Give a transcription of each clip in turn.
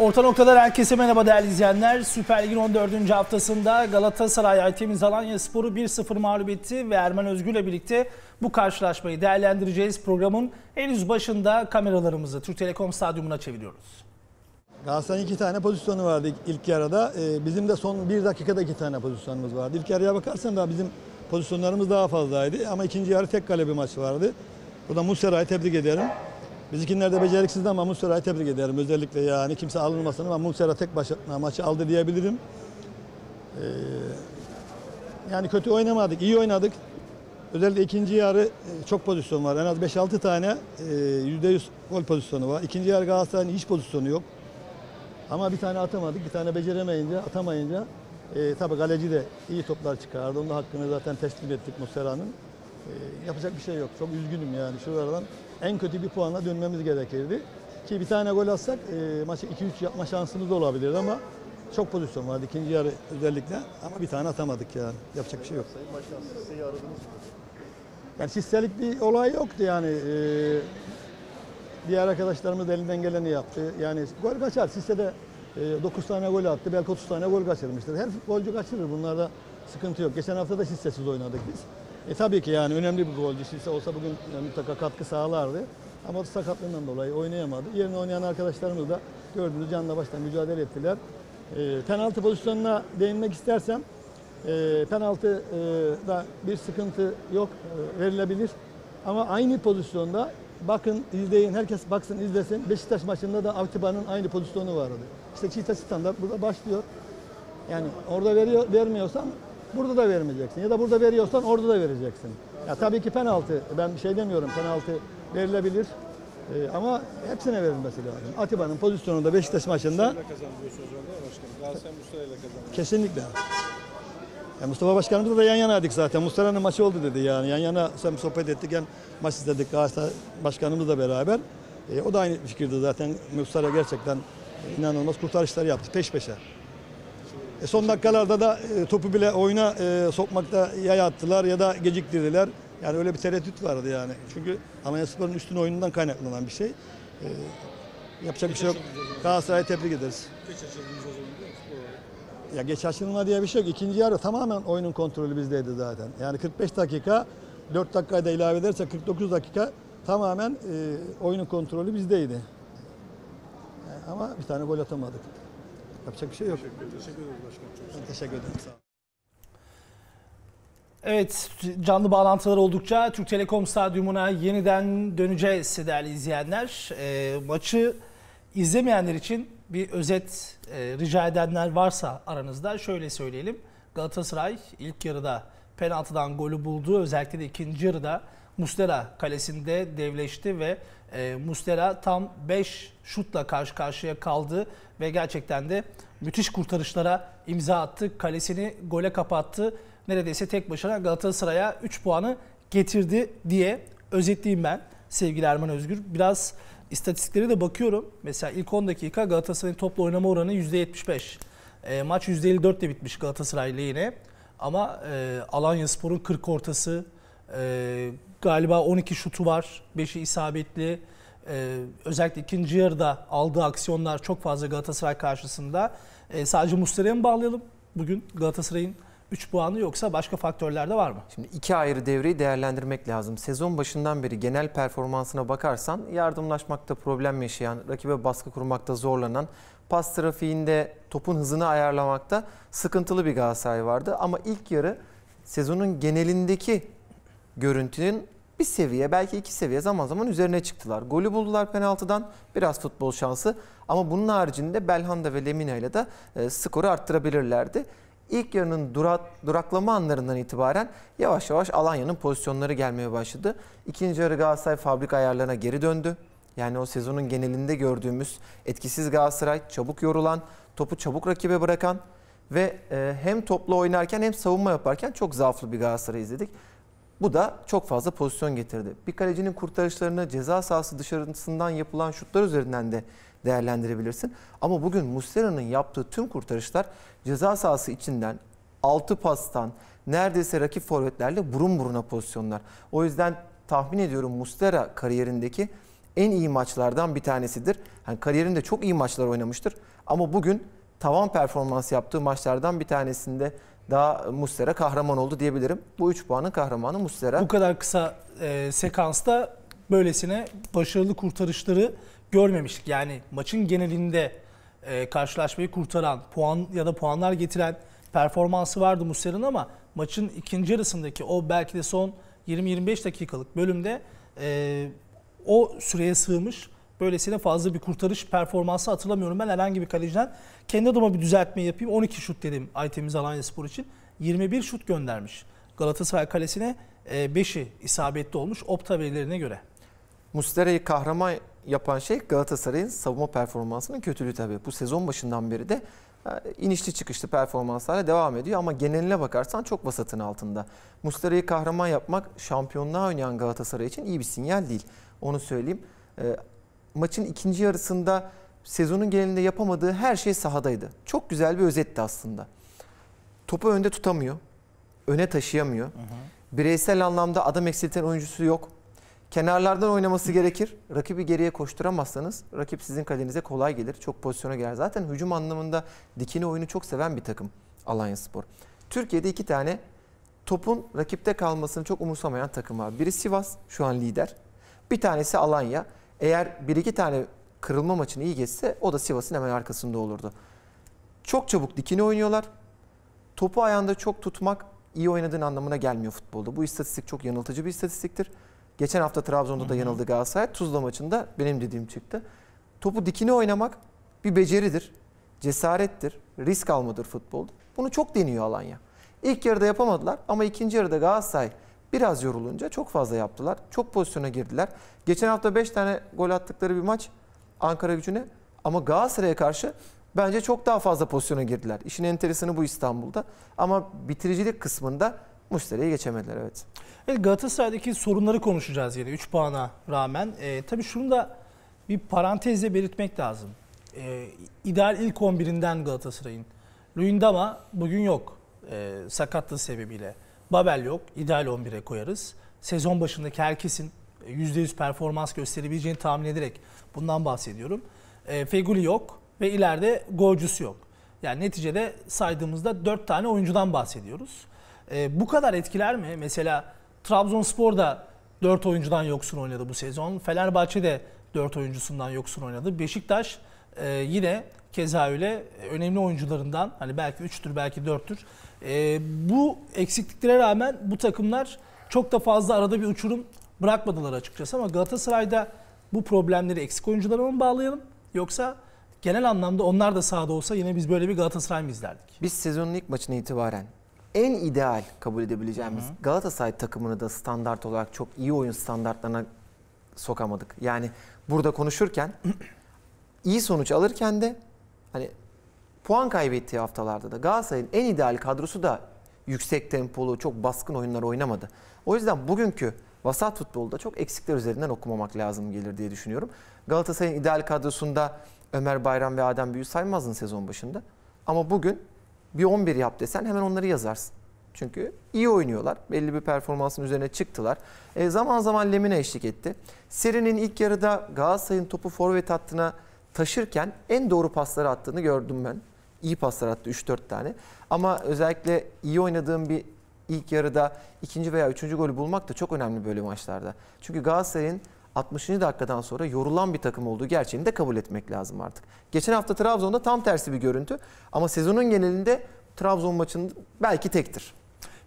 Orta noktalar herkese merhaba değerli izleyenler. Süper Lig'in 14. haftasında Galatasaray Aytemiz Alanya Sporu 1-0 mağlubiyeti ve Ermen Özgür'le birlikte bu karşılaşmayı değerlendireceğiz. Programın henüz başında kameralarımızı Türk Telekom Stadyumuna çeviriyoruz. Galatasaray'ın iki tane pozisyonu vardı ilk yarıda. Ee, bizim de son bir dakikada iki tane pozisyonumuz vardı. İlk yarıya bakarsan daha bizim pozisyonlarımız daha fazlaydı. Ama ikinci yarı tek kale bir maç vardı. Burada Muslera'yı tebrik ederim. Bizimkiler de beceriksizdi ama Muslera'yı tebrik ederim özellikle yani kimse alınmasın ama Muslera tek başına maçı aldı diyebilirim. Ee, yani kötü oynamadık, iyi oynadık. Özellikle ikinci yarı e, çok pozisyon var. En az 5-6 tane %100 e, gol pozisyonu var. İkinci yarı Galatasaray'ın hiç pozisyonu yok. Ama bir tane atamadık, bir tane beceremeyince, atamayınca e, tabii galeci de iyi toplar çıkardı. Onun hakkını zaten teslim ettik Muslera'nın. E, yapacak bir şey yok. Çok üzgünüm yani şu aradan en kötü bir puanla dönmemiz gerekirdi. Ki bir tane gol atsak e, maçı 2-3 yapma şansımız da olabilirdi ama çok pozisyon vardı ikinci yarı özellikle ama bir tane atamadık yani. Yapacak bir şey yok. Sayın Başkan Sisse'yi aradınız mı? Yani Sisse'lik bir olay yoktu yani. E, diğer arkadaşlarımız elinden geleni yaptı. Yani gol kaçar. siste de e, 9 tane gol attı. Belki 30 tane gol kaçırmıştır. Her futbolcu kaçırır. Bunlarda sıkıntı yok. Geçen hafta da Sisse'siz oynadık biz. E tabii ki yani önemli bir golcü. ise olsa bugün e, mutlaka katkı sağlardı. Ama sakatlığından dolayı oynayamadı. Yerine oynayan arkadaşlarımız da gördüğünüz canla başla mücadele ettiler. E, penaltı pozisyonuna değinmek istersem e, penaltı e, da bir sıkıntı yok e, verilebilir. Ama aynı pozisyonda bakın izleyin herkes baksın izlesin Beşiktaş maçında da Atiba'nın aynı pozisyonu vardı. İşte çiğ standart burada başlıyor. Yani orada veriyor, vermiyorsan Burada da vermeyeceksin. Ya da burada veriyorsan orada da vereceksin. Ya tabii ki penaltı. E, ben şey demiyorum penaltı verilebilir. Ee, ama hepsine verilmesi lazım. Atiba'nın pozisyonunda Beşiktaş maçında kesinlikle. Ya Mustafa Başkanımızla da yan yanaydık zaten. Mustafa'nın maçı oldu dedi yani. Yan yana Sen sohbet ettik hem maç izledik Galatasaray Başkanımızla beraber. Ee, o da aynı fikirdi zaten. Mustafa gerçekten inanılmaz kurtarışlar yaptı peş peşe. E, son dakikalarda da e, topu bile oyuna e, sokmakta yaya attılar ya da geciktirdiler. Yani öyle bir tereddüt vardı yani. Çünkü Anayasa üstün oyunundan kaynaklanan bir şey. yapacak geç bir şey yok. Galatasaray'a tebrik ederiz. Geç açıldınız o zaman ya geç açılma diye bir şey yok. İkinci yarı tamamen oyunun kontrolü bizdeydi zaten. Yani 45 dakika 4 dakikayı da ilave ederse 49 dakika tamamen e, oyunun kontrolü bizdeydi. Yani ama bir tane gol atamadık. Yapacak bir şey yok. Teşekkür ederim. Evet canlı bağlantılar oldukça Türk Telekom Stadyumuna yeniden döneceğiz değerli izleyenler. E, maçı izlemeyenler için bir özet e, rica edenler varsa aranızda şöyle söyleyelim. Galatasaray ilk yarıda penaltıdan golü buldu. Özellikle de ikinci yarıda Mustera kalesinde devleşti ve e, Mustera tam 5 şutla karşı karşıya kaldı ve gerçekten de müthiş kurtarışlara imza attı. Kalesini gole kapattı. Neredeyse tek başına Galatasaray'a 3 puanı getirdi diye özetleyeyim ben sevgili Erman Özgür. Biraz istatistiklere de bakıyorum. Mesela ilk 10 dakika Galatasaray'ın toplu oynama oranı %75. E, maç %54 de bitmiş Galatasaray lehine. Ama e, Alanya Spor'un 40 ortası, e, galiba 12 şutu var, 5'i isabetli. Ee, özellikle ikinci yarıda aldığı aksiyonlar çok fazla Galatasaray karşısında. Ee, sadece Muslera'ya mı bağlayalım bugün Galatasaray'ın 3 puanı yoksa başka faktörler de var mı? Şimdi iki ayrı devreyi değerlendirmek lazım. Sezon başından beri genel performansına bakarsan yardımlaşmakta problem yaşayan, rakibe baskı kurmakta zorlanan, pas trafiğinde topun hızını ayarlamakta sıkıntılı bir Galatasaray vardı. Ama ilk yarı sezonun genelindeki görüntünün bir seviye belki iki seviye zaman zaman üzerine çıktılar. Golü buldular penaltıdan biraz futbol şansı ama bunun haricinde Belhanda ve Lemina ile de e, skoru arttırabilirlerdi. İlk yarının durak, duraklama anlarından itibaren yavaş yavaş Alanya'nın pozisyonları gelmeye başladı. İkinci yarı Galatasaray fabrik ayarlarına geri döndü. Yani o sezonun genelinde gördüğümüz etkisiz Galatasaray, çabuk yorulan, topu çabuk rakibe bırakan ve e, hem toplu oynarken hem savunma yaparken çok zaaflı bir Galatasaray izledik. Bu da çok fazla pozisyon getirdi. Bir kalecinin kurtarışlarını ceza sahası dışarısından yapılan şutlar üzerinden de değerlendirebilirsin. Ama bugün Muslera'nın yaptığı tüm kurtarışlar ceza sahası içinden 6 pastan neredeyse rakip forvetlerle burun buruna pozisyonlar. O yüzden tahmin ediyorum Muslera kariyerindeki en iyi maçlardan bir tanesidir. Yani kariyerinde çok iyi maçlar oynamıştır ama bugün tavan performans yaptığı maçlardan bir tanesinde daha Mustera kahraman oldu diyebilirim. Bu 3 puanın kahramanı Mustera. Bu kadar kısa e, sekansta böylesine başarılı kurtarışları görmemiştik. Yani maçın genelinde e, karşılaşmayı kurtaran, puan ya da puanlar getiren performansı vardı Muslera'nın ama maçın ikinci arasındaki o belki de son 20-25 dakikalık bölümde e, o süreye sığmış Böylesine fazla bir kurtarış performansı hatırlamıyorum ben herhangi bir kaleciden. Kendi adıma bir düzeltme yapayım. 12 şut dedim Aytemiz Alanya Spor için. 21 şut göndermiş. Galatasaray kalesine 5'i e, isabetli olmuş opta verilerine göre. Mustera'yı kahraman yapan şey Galatasaray'ın savunma performansının kötülüğü tabii. Bu sezon başından beri de e, inişli çıkışlı performanslarla devam ediyor ama geneline bakarsan çok vasatın altında. Muslera'yı kahraman yapmak şampiyonluğa oynayan Galatasaray için iyi bir sinyal değil. Onu söyleyeyim. E, maçın ikinci yarısında sezonun genelinde yapamadığı her şey sahadaydı. Çok güzel bir özetti aslında. Topu önde tutamıyor. Öne taşıyamıyor. Hı hı. Bireysel anlamda adam eksilten oyuncusu yok. Kenarlardan oynaması gerekir. Rakibi geriye koşturamazsanız rakip sizin kalenize kolay gelir. Çok pozisyona girer. Zaten hücum anlamında dikini oyunu çok seven bir takım Alanya Spor. Türkiye'de iki tane topun rakipte kalmasını çok umursamayan takım var. Biri Sivas şu an lider. Bir tanesi Alanya. Eğer bir iki tane kırılma maçını iyi geçse o da Sivas'ın hemen arkasında olurdu. Çok çabuk dikini oynuyorlar. Topu ayağında çok tutmak iyi oynadığın anlamına gelmiyor futbolda. Bu istatistik çok yanıltıcı bir istatistiktir. Geçen hafta Trabzon'da da yanıldı Galatasaray. Tuzla maçında benim dediğim çıktı. Topu dikine oynamak bir beceridir. Cesarettir. Risk almadır futbolda. Bunu çok deniyor Alanya. İlk yarıda yapamadılar ama ikinci yarıda Galatasaray Biraz yorulunca çok fazla yaptılar. Çok pozisyona girdiler. Geçen hafta 5 tane gol attıkları bir maç Ankara gücüne. Ama Galatasaray'a karşı bence çok daha fazla pozisyona girdiler. İşin enteresanı bu İstanbul'da. Ama bitiricilik kısmında Muşteri'ye geçemediler evet. evet. Galatasaray'daki sorunları konuşacağız yine 3 puana rağmen. E, tabii şunu da bir parantezle belirtmek lazım. E, ideal ilk 11'inden Galatasaray'ın. Luyendama bugün yok e, sakatlığı sebebiyle. Babel yok. İdeal 11'e koyarız. Sezon başındaki herkesin %100 e, performans gösterebileceğini tahmin ederek bundan bahsediyorum. E, Feguli yok ve ileride golcüsü yok. Yani neticede saydığımızda 4 tane oyuncudan bahsediyoruz. E, bu kadar etkiler mi? Mesela Trabzonspor'da da 4 oyuncudan yoksun oynadı bu sezon. Fenerbahçe'de de 4 oyuncusundan yoksun oynadı. Beşiktaş e, yine keza öyle e, önemli oyuncularından hani belki 3'tür belki 4'tür e, bu eksikliklere rağmen bu takımlar çok da fazla arada bir uçurum bırakmadılar açıkçası ama Galatasaray'da bu problemleri eksik oyunculara mı bağlayalım yoksa genel anlamda onlar da sahada olsa yine biz böyle bir Galatasaray mı izlerdik? Biz sezonun ilk maçına itibaren en ideal kabul edebileceğimiz Hı-hı. Galatasaray takımını da standart olarak çok iyi oyun standartlarına sokamadık. Yani burada konuşurken iyi sonuç alırken de hani puan kaybettiği haftalarda da Galatasaray'ın en ideal kadrosu da yüksek tempolu, çok baskın oyunlar oynamadı. O yüzden bugünkü vasat futbolda çok eksikler üzerinden okumamak lazım gelir diye düşünüyorum. Galatasaray'ın ideal kadrosunda Ömer Bayram ve Adem Büyü saymazdın sezon başında. Ama bugün bir 11 yap desen hemen onları yazarsın. Çünkü iyi oynuyorlar. Belli bir performansın üzerine çıktılar. E, zaman zaman lemine eşlik etti. Seri'nin ilk yarıda Galatasaray'ın topu forvet hattına taşırken en doğru pasları attığını gördüm ben iyi paslar attı 3-4 tane. Ama özellikle iyi oynadığım bir ilk yarıda ikinci veya üçüncü golü bulmak da çok önemli böyle maçlarda. Çünkü Galatasaray'ın 60. dakikadan sonra yorulan bir takım olduğu gerçeğini de kabul etmek lazım artık. Geçen hafta Trabzon'da tam tersi bir görüntü ama sezonun genelinde Trabzon maçının belki tektir.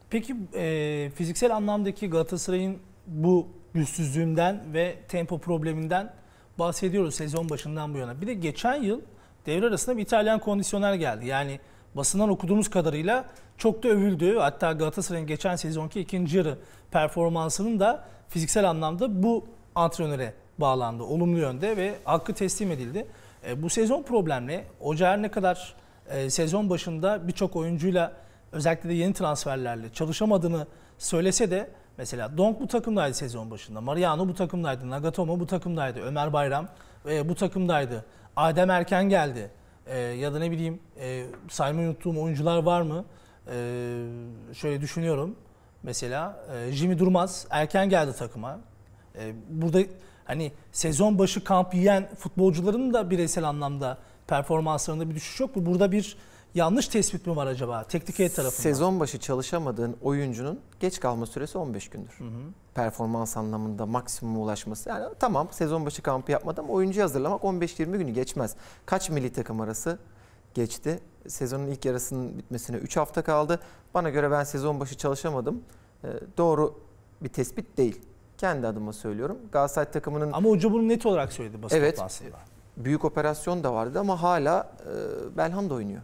Peki e, fiziksel anlamdaki Galatasaray'ın bu güçsüzlüğünden ve tempo probleminden bahsediyoruz sezon başından bu yana. Bir de geçen yıl devre arasında bir İtalyan kondisyoner geldi. Yani basından okuduğumuz kadarıyla çok da övüldü. Hatta Galatasaray'ın geçen sezonki ikinci yarı performansının da fiziksel anlamda bu antrenöre bağlandı. Olumlu yönde ve hakkı teslim edildi. E, bu sezon problemli. Hoca her ne kadar e, sezon başında birçok oyuncuyla özellikle de yeni transferlerle çalışamadığını söylese de mesela Donk bu takımdaydı sezon başında. Mariano bu takımdaydı. Nagatomo bu takımdaydı. Ömer Bayram e, bu takımdaydı. Adem Erken geldi. E, ya da ne bileyim e, saymayı unuttuğum oyuncular var mı? E, şöyle düşünüyorum. Mesela e, Jimmy Durmaz erken geldi takıma. E, burada hani sezon başı kamp yiyen futbolcuların da bireysel anlamda performanslarında bir düşüş yok. Burada bir yanlış tespit mi var acaba teknik heyet tarafından? Sezon başı çalışamadığın oyuncunun geç kalma süresi 15 gündür. Hı hı. Performans anlamında maksimum ulaşması. Yani tamam sezon başı kampı yapmadım oyuncu hazırlamak 15-20 günü geçmez. Kaç milli takım arası geçti? Sezonun ilk yarısının bitmesine 3 hafta kaldı. Bana göre ben sezon başı çalışamadım. E, doğru bir tespit değil. Kendi adıma söylüyorum. Galatasaray takımının... Ama hoca bunu net olarak söyledi basın evet, toplantısında. Büyük operasyon da vardı ama hala e, Belhanda oynuyor.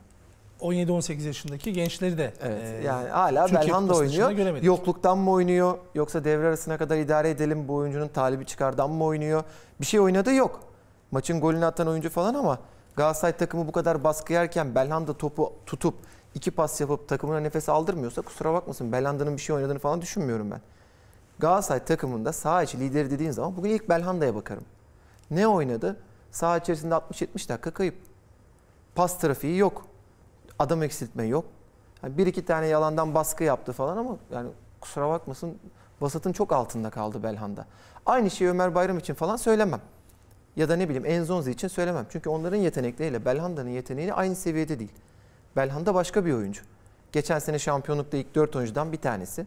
17-18 yaşındaki gençleri de evet, e, yani hala Türkiye Belhanda oynuyor. Göremedik. Yokluktan mı oynuyor yoksa devre arasına kadar idare edelim bu oyuncunun talibi çıkardan mı oynuyor? Bir şey oynadı yok. Maçın golünü atan oyuncu falan ama Galatasaray takımı bu kadar baskı yerken Belhanda topu tutup iki pas yapıp takımına nefes aldırmıyorsa kusura bakmasın Belhanda'nın bir şey oynadığını falan düşünmüyorum ben. Galatasaray takımında saha içi lideri dediğin zaman bugün ilk Belhanda'ya bakarım. Ne oynadı? Saha içerisinde 60-70 dakika kayıp. Pas trafiği yok adam eksiltme yok. Yani bir iki tane yalandan baskı yaptı falan ama yani kusura bakmasın vasatın çok altında kaldı Belhanda. Aynı şeyi Ömer Bayram için falan söylemem. Ya da ne bileyim Enzonzi için söylemem. Çünkü onların yetenekleriyle Belhanda'nın yeteneği aynı seviyede değil. Belhanda başka bir oyuncu. Geçen sene şampiyonlukta ilk 4 oyuncudan bir tanesi.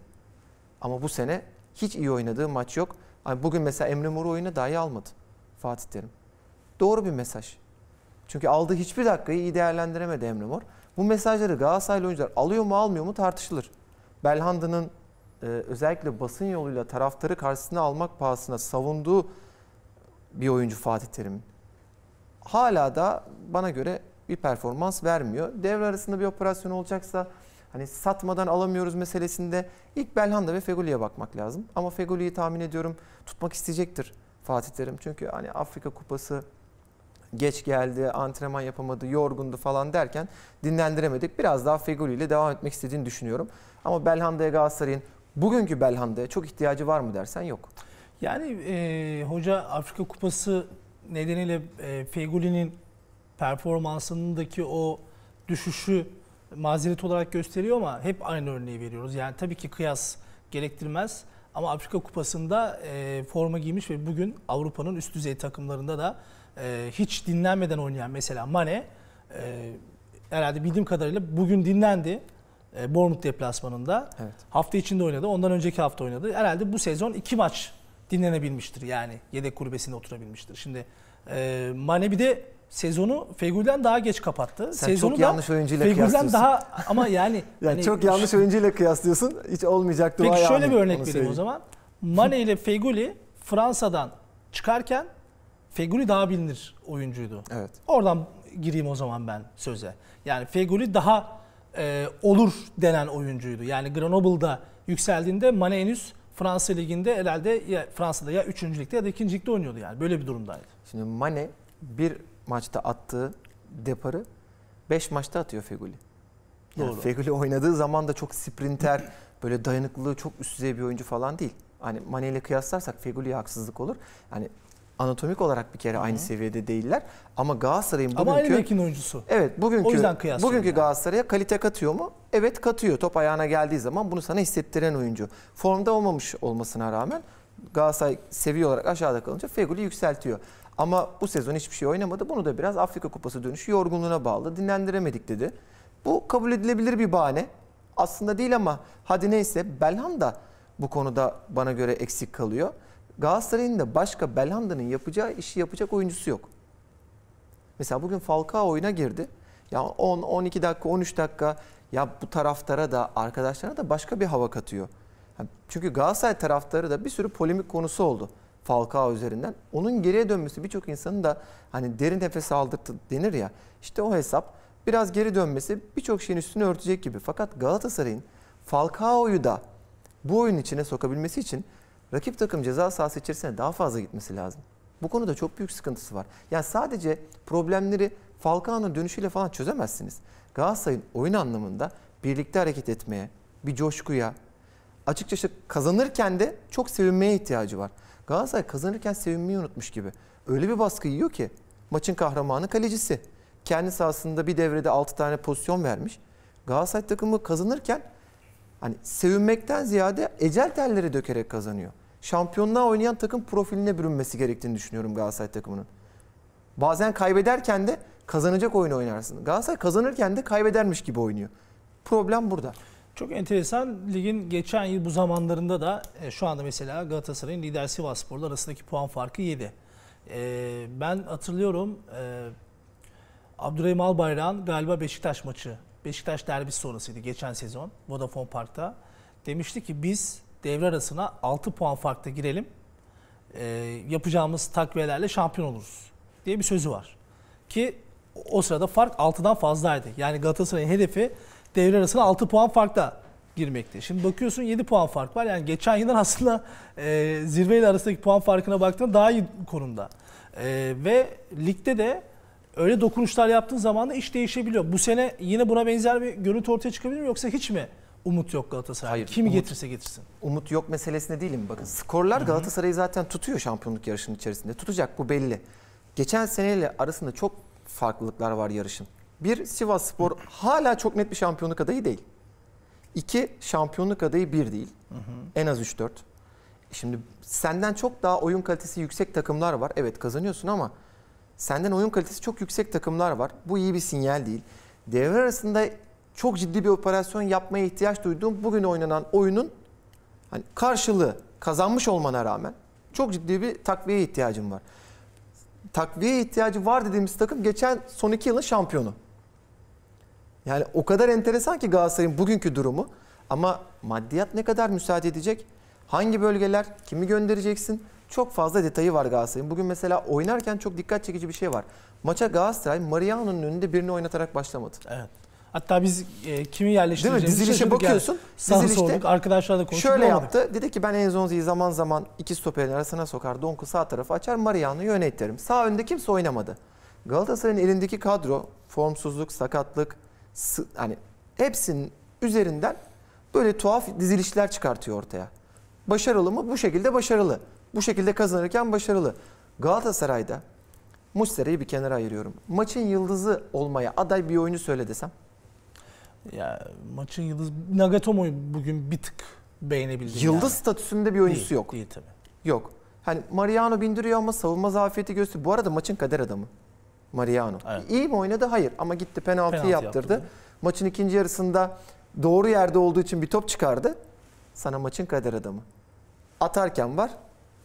Ama bu sene hiç iyi oynadığı maç yok. bugün mesela Emre Mor oyuna dahi almadı Fatih Terim. Doğru bir mesaj. Çünkü aldığı hiçbir dakikayı iyi değerlendiremedi Emre Mor. Bu mesajları Galatasaraylı oyuncular alıyor mu almıyor mu tartışılır. Belhanda'nın e, özellikle basın yoluyla taraftarı karşısına almak pahasına savunduğu bir oyuncu Fatih Terim. Hala da bana göre bir performans vermiyor. Devre arasında bir operasyon olacaksa hani satmadan alamıyoruz meselesinde ilk Belhanda ve Fegoli'ye bakmak lazım. Ama Fegoli'yi tahmin ediyorum tutmak isteyecektir Fatih Terim. Çünkü hani Afrika Kupası geç geldi, antrenman yapamadı, yorgundu falan derken dinlendiremedik. Biraz daha Fegoli ile devam etmek istediğini düşünüyorum. Ama Belhanda'ya Galatasaray'ın bugünkü Belhanda'ya çok ihtiyacı var mı dersen yok. Yani e, hoca Afrika Kupası nedeniyle e, Fegoli'nin performansındaki o düşüşü mazeret olarak gösteriyor ama hep aynı örneği veriyoruz. Yani tabii ki kıyas gerektirmez ama Afrika Kupası'nda e, forma giymiş ve bugün Avrupa'nın üst düzey takımlarında da e, hiç dinlenmeden oynayan mesela Mane e, herhalde bildiğim kadarıyla bugün dinlendi. E, Bournemouth deplasmanında. Evet. Hafta içinde oynadı. Ondan önceki hafta oynadı. Herhalde bu sezon iki maç dinlenebilmiştir. Yani yedek kulübesinde oturabilmiştir. Şimdi e, Mane bir de sezonu Fegül'den daha geç kapattı. Sen sezonu çok da yanlış oyuncuyla kıyaslıyorsun. daha ama yani, yani hani, çok yanlış oyuncuyla kıyaslıyorsun. Hiç olmayacak dua Peki şöyle yani, bir örnek vereyim o zaman. Mane ile Fegül'i Fransa'dan çıkarken Feguli daha bilinir oyuncuydu. Evet. Oradan gireyim o zaman ben söze. Yani Feguli daha e, olur denen oyuncuydu. Yani Grenoble'da yükseldiğinde Mane henüz Fransa Ligi'nde herhalde ya Fransa'da ya 3. Lig'de ya da 2. Lig'de oynuyordu yani. Böyle bir durumdaydı. Şimdi Mane bir maçta attığı deparı 5 maçta atıyor Feguli. Yani Doğru. Feguli oynadığı zaman da çok sprinter, böyle dayanıklılığı çok üst düzey bir oyuncu falan değil. Hani Mane ile kıyaslarsak Feguli'ye haksızlık olur. Yani anatomik olarak bir kere aynı Hı-hı. seviyede değiller. Ama Galatasaray'ın bugünkü... Ama aynı oyuncusu. Evet bugünkü, o yüzden bugünkü yani. Galatasaray'a kalite katıyor mu? Evet katıyor. Top ayağına geldiği zaman bunu sana hissettiren oyuncu. Formda olmamış olmasına rağmen Galatasaray seviye olarak aşağıda kalınca Fegül'ü yükseltiyor. Ama bu sezon hiçbir şey oynamadı. Bunu da biraz Afrika Kupası dönüşü yorgunluğuna bağlı. Dinlendiremedik dedi. Bu kabul edilebilir bir bahane. Aslında değil ama hadi neyse Belham da bu konuda bana göre eksik kalıyor. Galatasaray'ın da başka Belhanda'nın yapacağı işi yapacak oyuncusu yok. Mesela bugün Falcao oyuna girdi. Ya 10, 12 dakika, 13 dakika ya bu taraftara da arkadaşlarına da başka bir hava katıyor. Çünkü Galatasaray taraftarı da bir sürü polemik konusu oldu Falcao üzerinden. Onun geriye dönmesi birçok insanın da hani derin nefes aldırttı denir ya. İşte o hesap biraz geri dönmesi birçok şeyin üstünü örtecek gibi. Fakat Galatasaray'ın Falcao'yu da bu oyun içine sokabilmesi için rakip takım ceza sahası içerisine daha fazla gitmesi lazım. Bu konuda çok büyük sıkıntısı var. Yani sadece problemleri Falcao'nun dönüşüyle falan çözemezsiniz. Galatasaray'ın oyun anlamında birlikte hareket etmeye, bir coşkuya, açıkçası kazanırken de çok sevinmeye ihtiyacı var. Galatasaray kazanırken sevinmeyi unutmuş gibi. Öyle bir baskı yiyor ki maçın kahramanı kalecisi. Kendi sahasında bir devrede 6 tane pozisyon vermiş. Galatasaray takımı kazanırken hani sevinmekten ziyade ecel telleri dökerek kazanıyor şampiyonluğa oynayan takım profiline bürünmesi gerektiğini düşünüyorum Galatasaray takımının. Bazen kaybederken de kazanacak oyunu oynarsın. Galatasaray kazanırken de kaybedermiş gibi oynuyor. Problem burada. Çok enteresan. Ligin geçen yıl bu zamanlarında da e, şu anda mesela Galatasaray'ın lider Sivasspor'la arasındaki puan farkı 7. E, ben hatırlıyorum e, Abdurrahim Albayrak'ın galiba Beşiktaş maçı. Beşiktaş derbisi sonrasıydı geçen sezon Vodafone Park'ta. Demişti ki biz devre arasına 6 puan farkta girelim. E, yapacağımız takviyelerle şampiyon oluruz diye bir sözü var. Ki o sırada fark 6'dan fazlaydı. Yani Galatasaray'ın hedefi devre arasına 6 puan farkta girmekti. Şimdi bakıyorsun 7 puan fark var. Yani geçen yıldan aslında e, zirveyle arasındaki puan farkına baktığında daha iyi konumda. E, ve ligde de öyle dokunuşlar yaptığın zaman da iş değişebiliyor. Bu sene yine buna benzer bir görüntü ortaya çıkabilir mi yoksa hiç mi umut yok Galatasaray. Hayır, Kimi umut, getirse getirsin. Umut yok meselesine değilim bakın. Skorlar Galatasaray'ı zaten tutuyor şampiyonluk yarışının içerisinde. Tutacak bu belli. Geçen seneyle arasında çok farklılıklar var yarışın. Bir Sivas Spor hala çok net bir şampiyonluk adayı değil. İki şampiyonluk adayı bir değil. Hı hı. En az 3-4. Şimdi senden çok daha oyun kalitesi yüksek takımlar var. Evet kazanıyorsun ama senden oyun kalitesi çok yüksek takımlar var. Bu iyi bir sinyal değil. Devre arasında çok ciddi bir operasyon yapmaya ihtiyaç duyduğum bugün oynanan oyunun hani karşılığı kazanmış olmana rağmen çok ciddi bir takviye ihtiyacım var. Takviye ihtiyacı var dediğimiz takım geçen son iki yılın şampiyonu. Yani o kadar enteresan ki Galatasaray'ın bugünkü durumu. Ama maddiyat ne kadar müsaade edecek? Hangi bölgeler, kimi göndereceksin? Çok fazla detayı var Galatasaray'ın. Bugün mesela oynarken çok dikkat çekici bir şey var. Maça Galatasaray Mariano'nun önünde birini oynatarak başlamadı. Evet. Hatta biz e, kimi yerleştireceğimizi Değil Dizilişe bakıyorsun. Yani. Sağ sorduk. Arkadaşlarla konuştuk. Şöyle olamadık. yaptı. Dedi ki ben Enzonzi'yi zaman zaman iki stoperin arasına sokar. Donku sağ tarafı açar. Mariano'yu yönetirim. Sağ önde kimse oynamadı. Galatasaray'ın elindeki kadro formsuzluk, sakatlık hani hepsinin üzerinden böyle tuhaf dizilişler çıkartıyor ortaya. Başarılı mı? Bu şekilde başarılı. Bu şekilde kazanırken başarılı. Galatasaray'da Muslera'yı bir kenara ayırıyorum. Maçın yıldızı olmaya aday bir oyunu söyle desem ya maçın yıldız Nagatomo'yu bugün bir tık beğenebildim. Yıldız yani. statüsünde bir oyuncusu değil, yok. Değil tabii. Yok. Hani Mariano bindiriyor ama savunma zafiyeti gösteriyor. Bu arada maçın kader adamı. Mariano. Evet. İyi mi oynadı? Hayır. Ama gitti penaltıyı Penaltı yaptırdı. yaptırdı. Maçın ikinci yarısında doğru yerde olduğu için bir top çıkardı. Sana maçın kader adamı. Atarken var,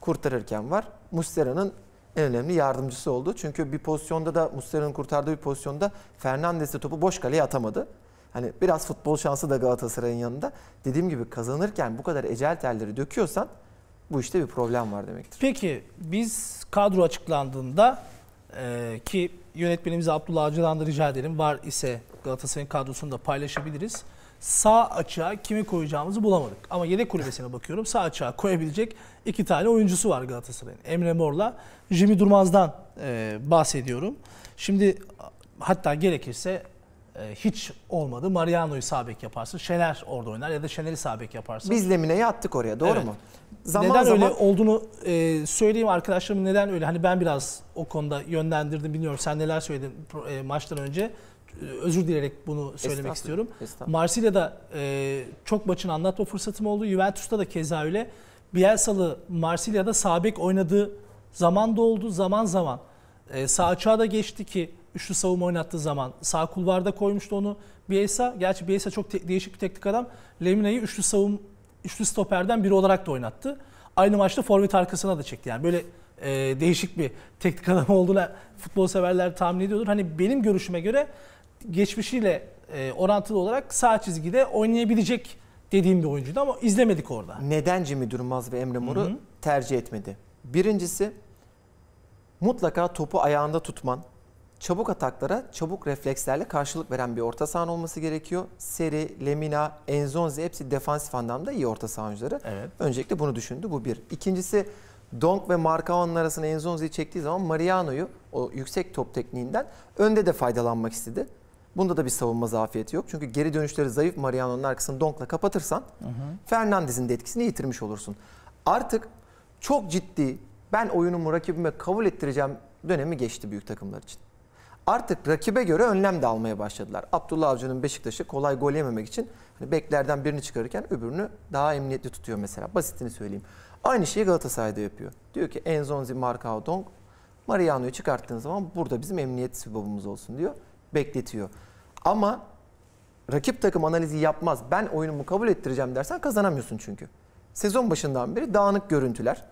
kurtarırken var. Mustera'nın en önemli yardımcısı oldu. Çünkü bir pozisyonda da Mustera'nın kurtardığı bir pozisyonda Fernandez de topu boş kaleye atamadı. Hani biraz futbol şansı da Galatasaray'ın yanında. Dediğim gibi kazanırken bu kadar ecel telleri döküyorsan bu işte bir problem var demektir. Peki biz kadro açıklandığında e, ki yönetmenimiz Abdullah Avcı'dan da rica edelim. Var ise Galatasaray'ın kadrosunu da paylaşabiliriz. Sağ açığa kimi koyacağımızı bulamadık. Ama yedek kulübesine bakıyorum. Sağ açığa koyabilecek iki tane oyuncusu var Galatasaray'ın. Emre Mor'la Jimmy Durmaz'dan e, bahsediyorum. Şimdi hatta gerekirse ee, hiç olmadı. Mariano'yu sabek yaparsın. Şener orada oynar ya da Şener'i sabek yaparsın. Biz Lemine'yi attık oraya doğru evet. mu? Zaman neden zaman... öyle olduğunu e, söyleyeyim arkadaşlarım neden öyle. Hani ben biraz o konuda yönlendirdim bilmiyorum. Sen neler söyledin e, maçtan önce. özür dileyerek bunu söylemek istiyorum. Marsilya'da e, çok maçın anlatma fırsatım oldu. Juventus'ta da keza öyle. Bielsa'lı Marsilya'da sabek oynadığı zaman da oldu zaman zaman. E, sağ açığa da geçti ki üçlü savunma oynattığı zaman sağ kulvarda koymuştu onu Bielsa. Gerçi Bielsa çok te- değişik bir teknik adam. Lemina'yı üçlü savun üçlü stoperden biri olarak da oynattı. Aynı maçta forvet arkasına da çekti. Yani böyle e, değişik bir teknik adam olduğuna futbol severler tahmin ediyordur. Hani benim görüşüme göre geçmişiyle e, orantılı olarak sağ çizgide oynayabilecek dediğim bir oyuncuydu ama izlemedik orada. Neden Cemil Durmaz ve Emre Mor'u Hı-hı. tercih etmedi? Birincisi mutlaka topu ayağında tutman çabuk ataklara çabuk reflekslerle karşılık veren bir orta sahan olması gerekiyor. Seri, Lemina, Enzonzi hepsi defansif anlamda iyi orta saha oyuncuları. Evet. Öncelikle bunu düşündü bu bir. İkincisi Donk ve Markaon'un arasına Enzonzi'yi çektiği zaman Mariano'yu o yüksek top tekniğinden önde de faydalanmak istedi. Bunda da bir savunma zafiyeti yok. Çünkü geri dönüşleri zayıf Mariano'nun arkasını Donk'la kapatırsan Fernandez'in de etkisini yitirmiş olursun. Artık çok ciddi ben oyunumu rakibime kabul ettireceğim dönemi geçti büyük takımlar için. Artık rakibe göre önlem de almaya başladılar. Abdullah Avcı'nın Beşiktaş'ı kolay gol yememek için hani beklerden birini çıkarırken öbürünü daha emniyetli tutuyor mesela. Basitini söyleyeyim. Aynı şeyi Galatasaray'da yapıyor. Diyor ki Enzonzi, Marcao, Dong, Mariano'yu çıkarttığın zaman burada bizim emniyet sibabımız olsun diyor. Bekletiyor. Ama rakip takım analizi yapmaz. Ben oyunumu kabul ettireceğim dersen kazanamıyorsun çünkü. Sezon başından beri dağınık görüntüler,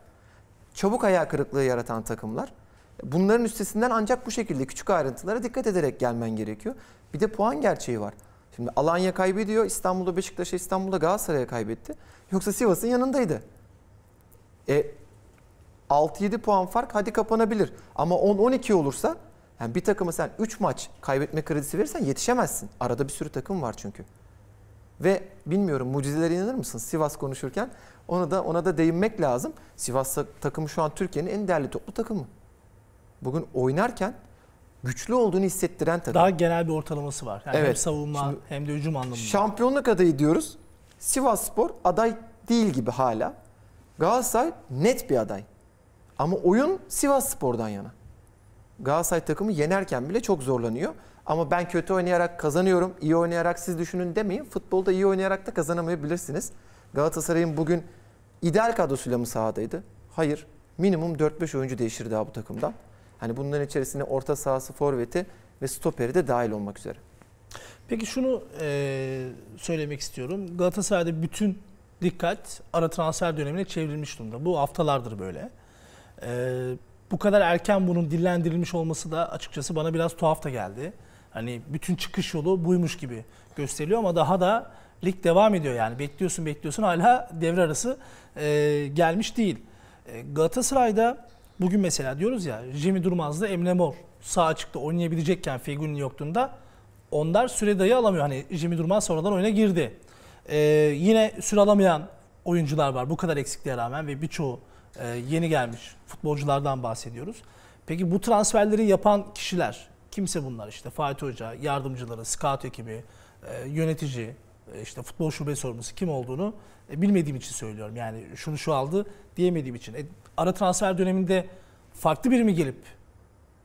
çabuk ayağı kırıklığı yaratan takımlar. Bunların üstesinden ancak bu şekilde küçük ayrıntılara dikkat ederek gelmen gerekiyor. Bir de puan gerçeği var. Şimdi Alanya kaybediyor, İstanbul'da Beşiktaş'a, İstanbul'da Galatasaray'a kaybetti. Yoksa Sivas'ın yanındaydı. E, 6-7 puan fark hadi kapanabilir. Ama 10-12 olursa yani bir takımı sen 3 maç kaybetme kredisi verirsen yetişemezsin. Arada bir sürü takım var çünkü. Ve bilmiyorum mucizelere inanır mısın Sivas konuşurken ona da ona da değinmek lazım. Sivas takımı şu an Türkiye'nin en değerli toplu takımı bugün oynarken güçlü olduğunu hissettiren takım. Daha genel bir ortalaması var. Yani evet. Hem savunma Şimdi, hem de hücum anlamında. Şampiyonluk adayı diyoruz. Sivas Spor aday değil gibi hala. Galatasaray net bir aday. Ama oyun Sivas Spor'dan yana. Galatasaray takımı yenerken bile çok zorlanıyor. Ama ben kötü oynayarak kazanıyorum, iyi oynayarak siz düşünün demeyin. Futbolda iyi oynayarak da kazanamayabilirsiniz. Galatasaray'ın bugün ideal kadrosuyla mı sahadaydı? Hayır. Minimum 4-5 oyuncu değişir daha bu takımdan. Hani bunların içerisinde orta sahası forveti ve stoperi de dahil olmak üzere. Peki şunu e, söylemek istiyorum. Galatasaray'da bütün dikkat ara transfer dönemine çevrilmiş durumda. Bu haftalardır böyle. E, bu kadar erken bunun dillendirilmiş olması da açıkçası bana biraz tuhaf da geldi. Hani bütün çıkış yolu buymuş gibi gösteriliyor ama daha da lig devam ediyor yani. Bekliyorsun bekliyorsun hala devre arası e, gelmiş değil. E, Galatasaray'da Bugün mesela diyoruz ya Jimmy Durmaz'la Emre Mor sağ açıkta oynayabilecekken Fegül'ün yokluğunda onlar süre dayı alamıyor. Hani Jimmy Durmaz sonradan oyuna girdi. Ee, yine süre alamayan oyuncular var bu kadar eksikliğe rağmen ve birçoğu e, yeni gelmiş futbolculardan bahsediyoruz. Peki bu transferleri yapan kişiler kimse bunlar işte Fatih Hoca, yardımcıları, scout ekibi, e, yönetici, e, işte futbol şube sorumlusu kim olduğunu e, bilmediğim için söylüyorum. Yani şunu şu aldı diyemediğim için. E, ara transfer döneminde farklı biri mi gelip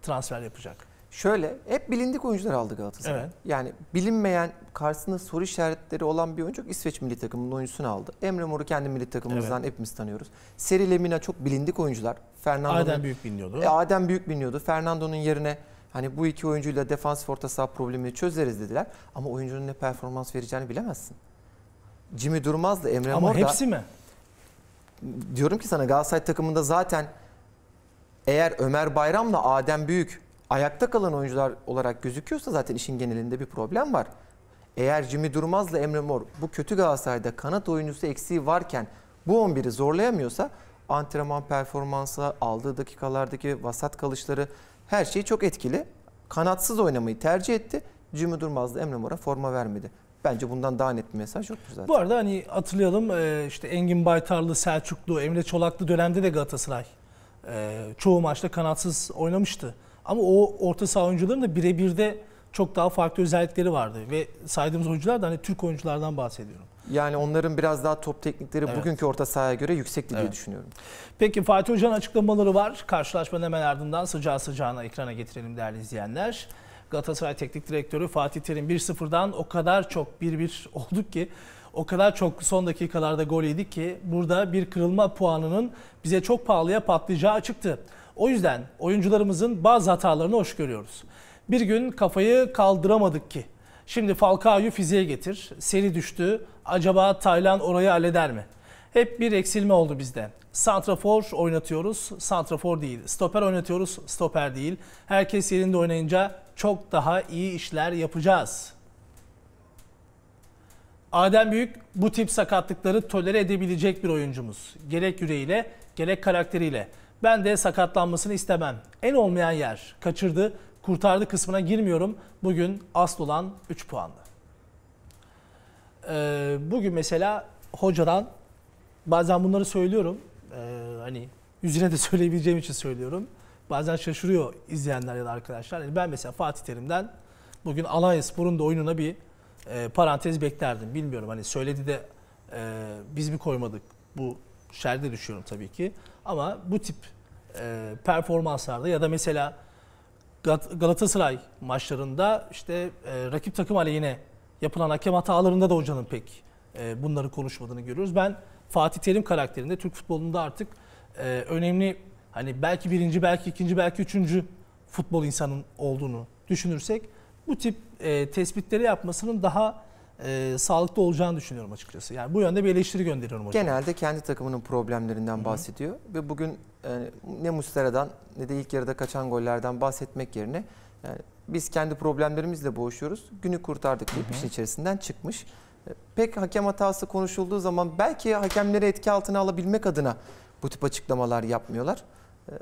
transfer yapacak? Şöyle hep bilindik oyuncular aldı Galatasaray. Evet. Yani bilinmeyen karşısında soru işaretleri olan bir oyuncu İsveç milli takımının oyuncusunu aldı. Emre Mor'u kendi milli takımımızdan evet. hepimiz tanıyoruz. Seri Lemina çok bilindik oyuncular. Fernando Adem Büyük biliniyordu. E, Adem Büyük biliniyordu. Fernando'nun yerine hani bu iki oyuncuyla defans orta saha problemini çözeriz dediler. Ama oyuncunun ne performans vereceğini bilemezsin. Jimmy Durmaz'la Emre Ama Mor da... hepsi mi? Diyorum ki sana Galatasaray takımında zaten eğer Ömer Bayram'la Adem Büyük ayakta kalan oyuncular olarak gözüküyorsa zaten işin genelinde bir problem var. Eğer Jimmy Durmaz'la Emre Mor bu kötü Galatasaray'da kanat oyuncusu eksiği varken bu 11'i zorlayamıyorsa antrenman performansı, aldığı dakikalardaki vasat kalışları her şey çok etkili. Kanatsız oynamayı tercih etti. Jimmy Durmaz'la Emre Mor'a forma vermedi. Bence bundan daha net bir mesaj yoktur zaten. Bu arada hani hatırlayalım e, işte Engin Baytarlı, Selçuklu, Emre Çolaklı dönemde de Galatasaray e, çoğu maçta kanatsız oynamıştı. Ama o orta saha oyuncuların da birebir de çok daha farklı özellikleri vardı. Ve saydığımız oyuncular da hani Türk oyunculardan bahsediyorum. Yani onların biraz daha top teknikleri evet. bugünkü orta sahaya göre yüksekti evet. diye düşünüyorum. Peki Fatih Hoca'nın açıklamaları var. Karşılaşmanın hemen ardından sıcağı sıcağına ekrana getirelim değerli izleyenler. Galatasaray Teknik Direktörü Fatih Terim 1-0'dan o kadar çok 1-1 olduk ki o kadar çok son dakikalarda gol yedik ki burada bir kırılma puanının bize çok pahalıya patlayacağı açıktı. O yüzden oyuncularımızın bazı hatalarını hoş görüyoruz. Bir gün kafayı kaldıramadık ki. Şimdi Falcao'yu fiziğe getir. Seri düştü. Acaba Taylan orayı halleder mi? Hep bir eksilme oldu bizde. Santrafor oynatıyoruz, santrafor değil. Stoper oynatıyoruz, stoper değil. Herkes yerinde oynayınca çok daha iyi işler yapacağız. Adem Büyük bu tip sakatlıkları tolere edebilecek bir oyuncumuz. Gerek yüreğiyle, gerek karakteriyle. Ben de sakatlanmasını istemem. En olmayan yer kaçırdı, kurtardı kısmına girmiyorum. Bugün asıl olan 3 puandı. Ee, bugün mesela hocadan bazen bunları söylüyorum. Ee, hani yüzüne de söyleyebileceğim için söylüyorum. Bazen şaşırıyor izleyenler ya da arkadaşlar. Yani ben mesela Fatih Terim'den bugün Alanya Spor'un da oyununa bir e, parantez beklerdim. Bilmiyorum hani söyledi de e, biz mi koymadık? Bu şerde düşüyorum tabii ki. Ama bu tip e, performanslarda ya da mesela Galatasaray maçlarında işte e, rakip takım aleyhine yapılan hakem hatalarında da hocanın pek e, bunları konuşmadığını görüyoruz. Ben Fatih Terim karakterinde Türk futbolunda artık e, önemli hani belki birinci, belki ikinci, belki üçüncü futbol insanın olduğunu düşünürsek bu tip e, tespitleri yapmasının daha e, sağlıklı olacağını düşünüyorum açıkçası. Yani bu yönde bir eleştiri gönderiyorum hocam. Genelde kendi takımının problemlerinden Hı-hı. bahsediyor ve bugün e, ne Mustera'dan ne de ilk yarıda kaçan gollerden bahsetmek yerine yani biz kendi problemlerimizle boğuşuyoruz. Günü kurtardık diye bir şey içerisinden çıkmış pek hakem hatası konuşulduğu zaman belki hakemleri etki altına alabilmek adına bu tip açıklamalar yapmıyorlar. Ee,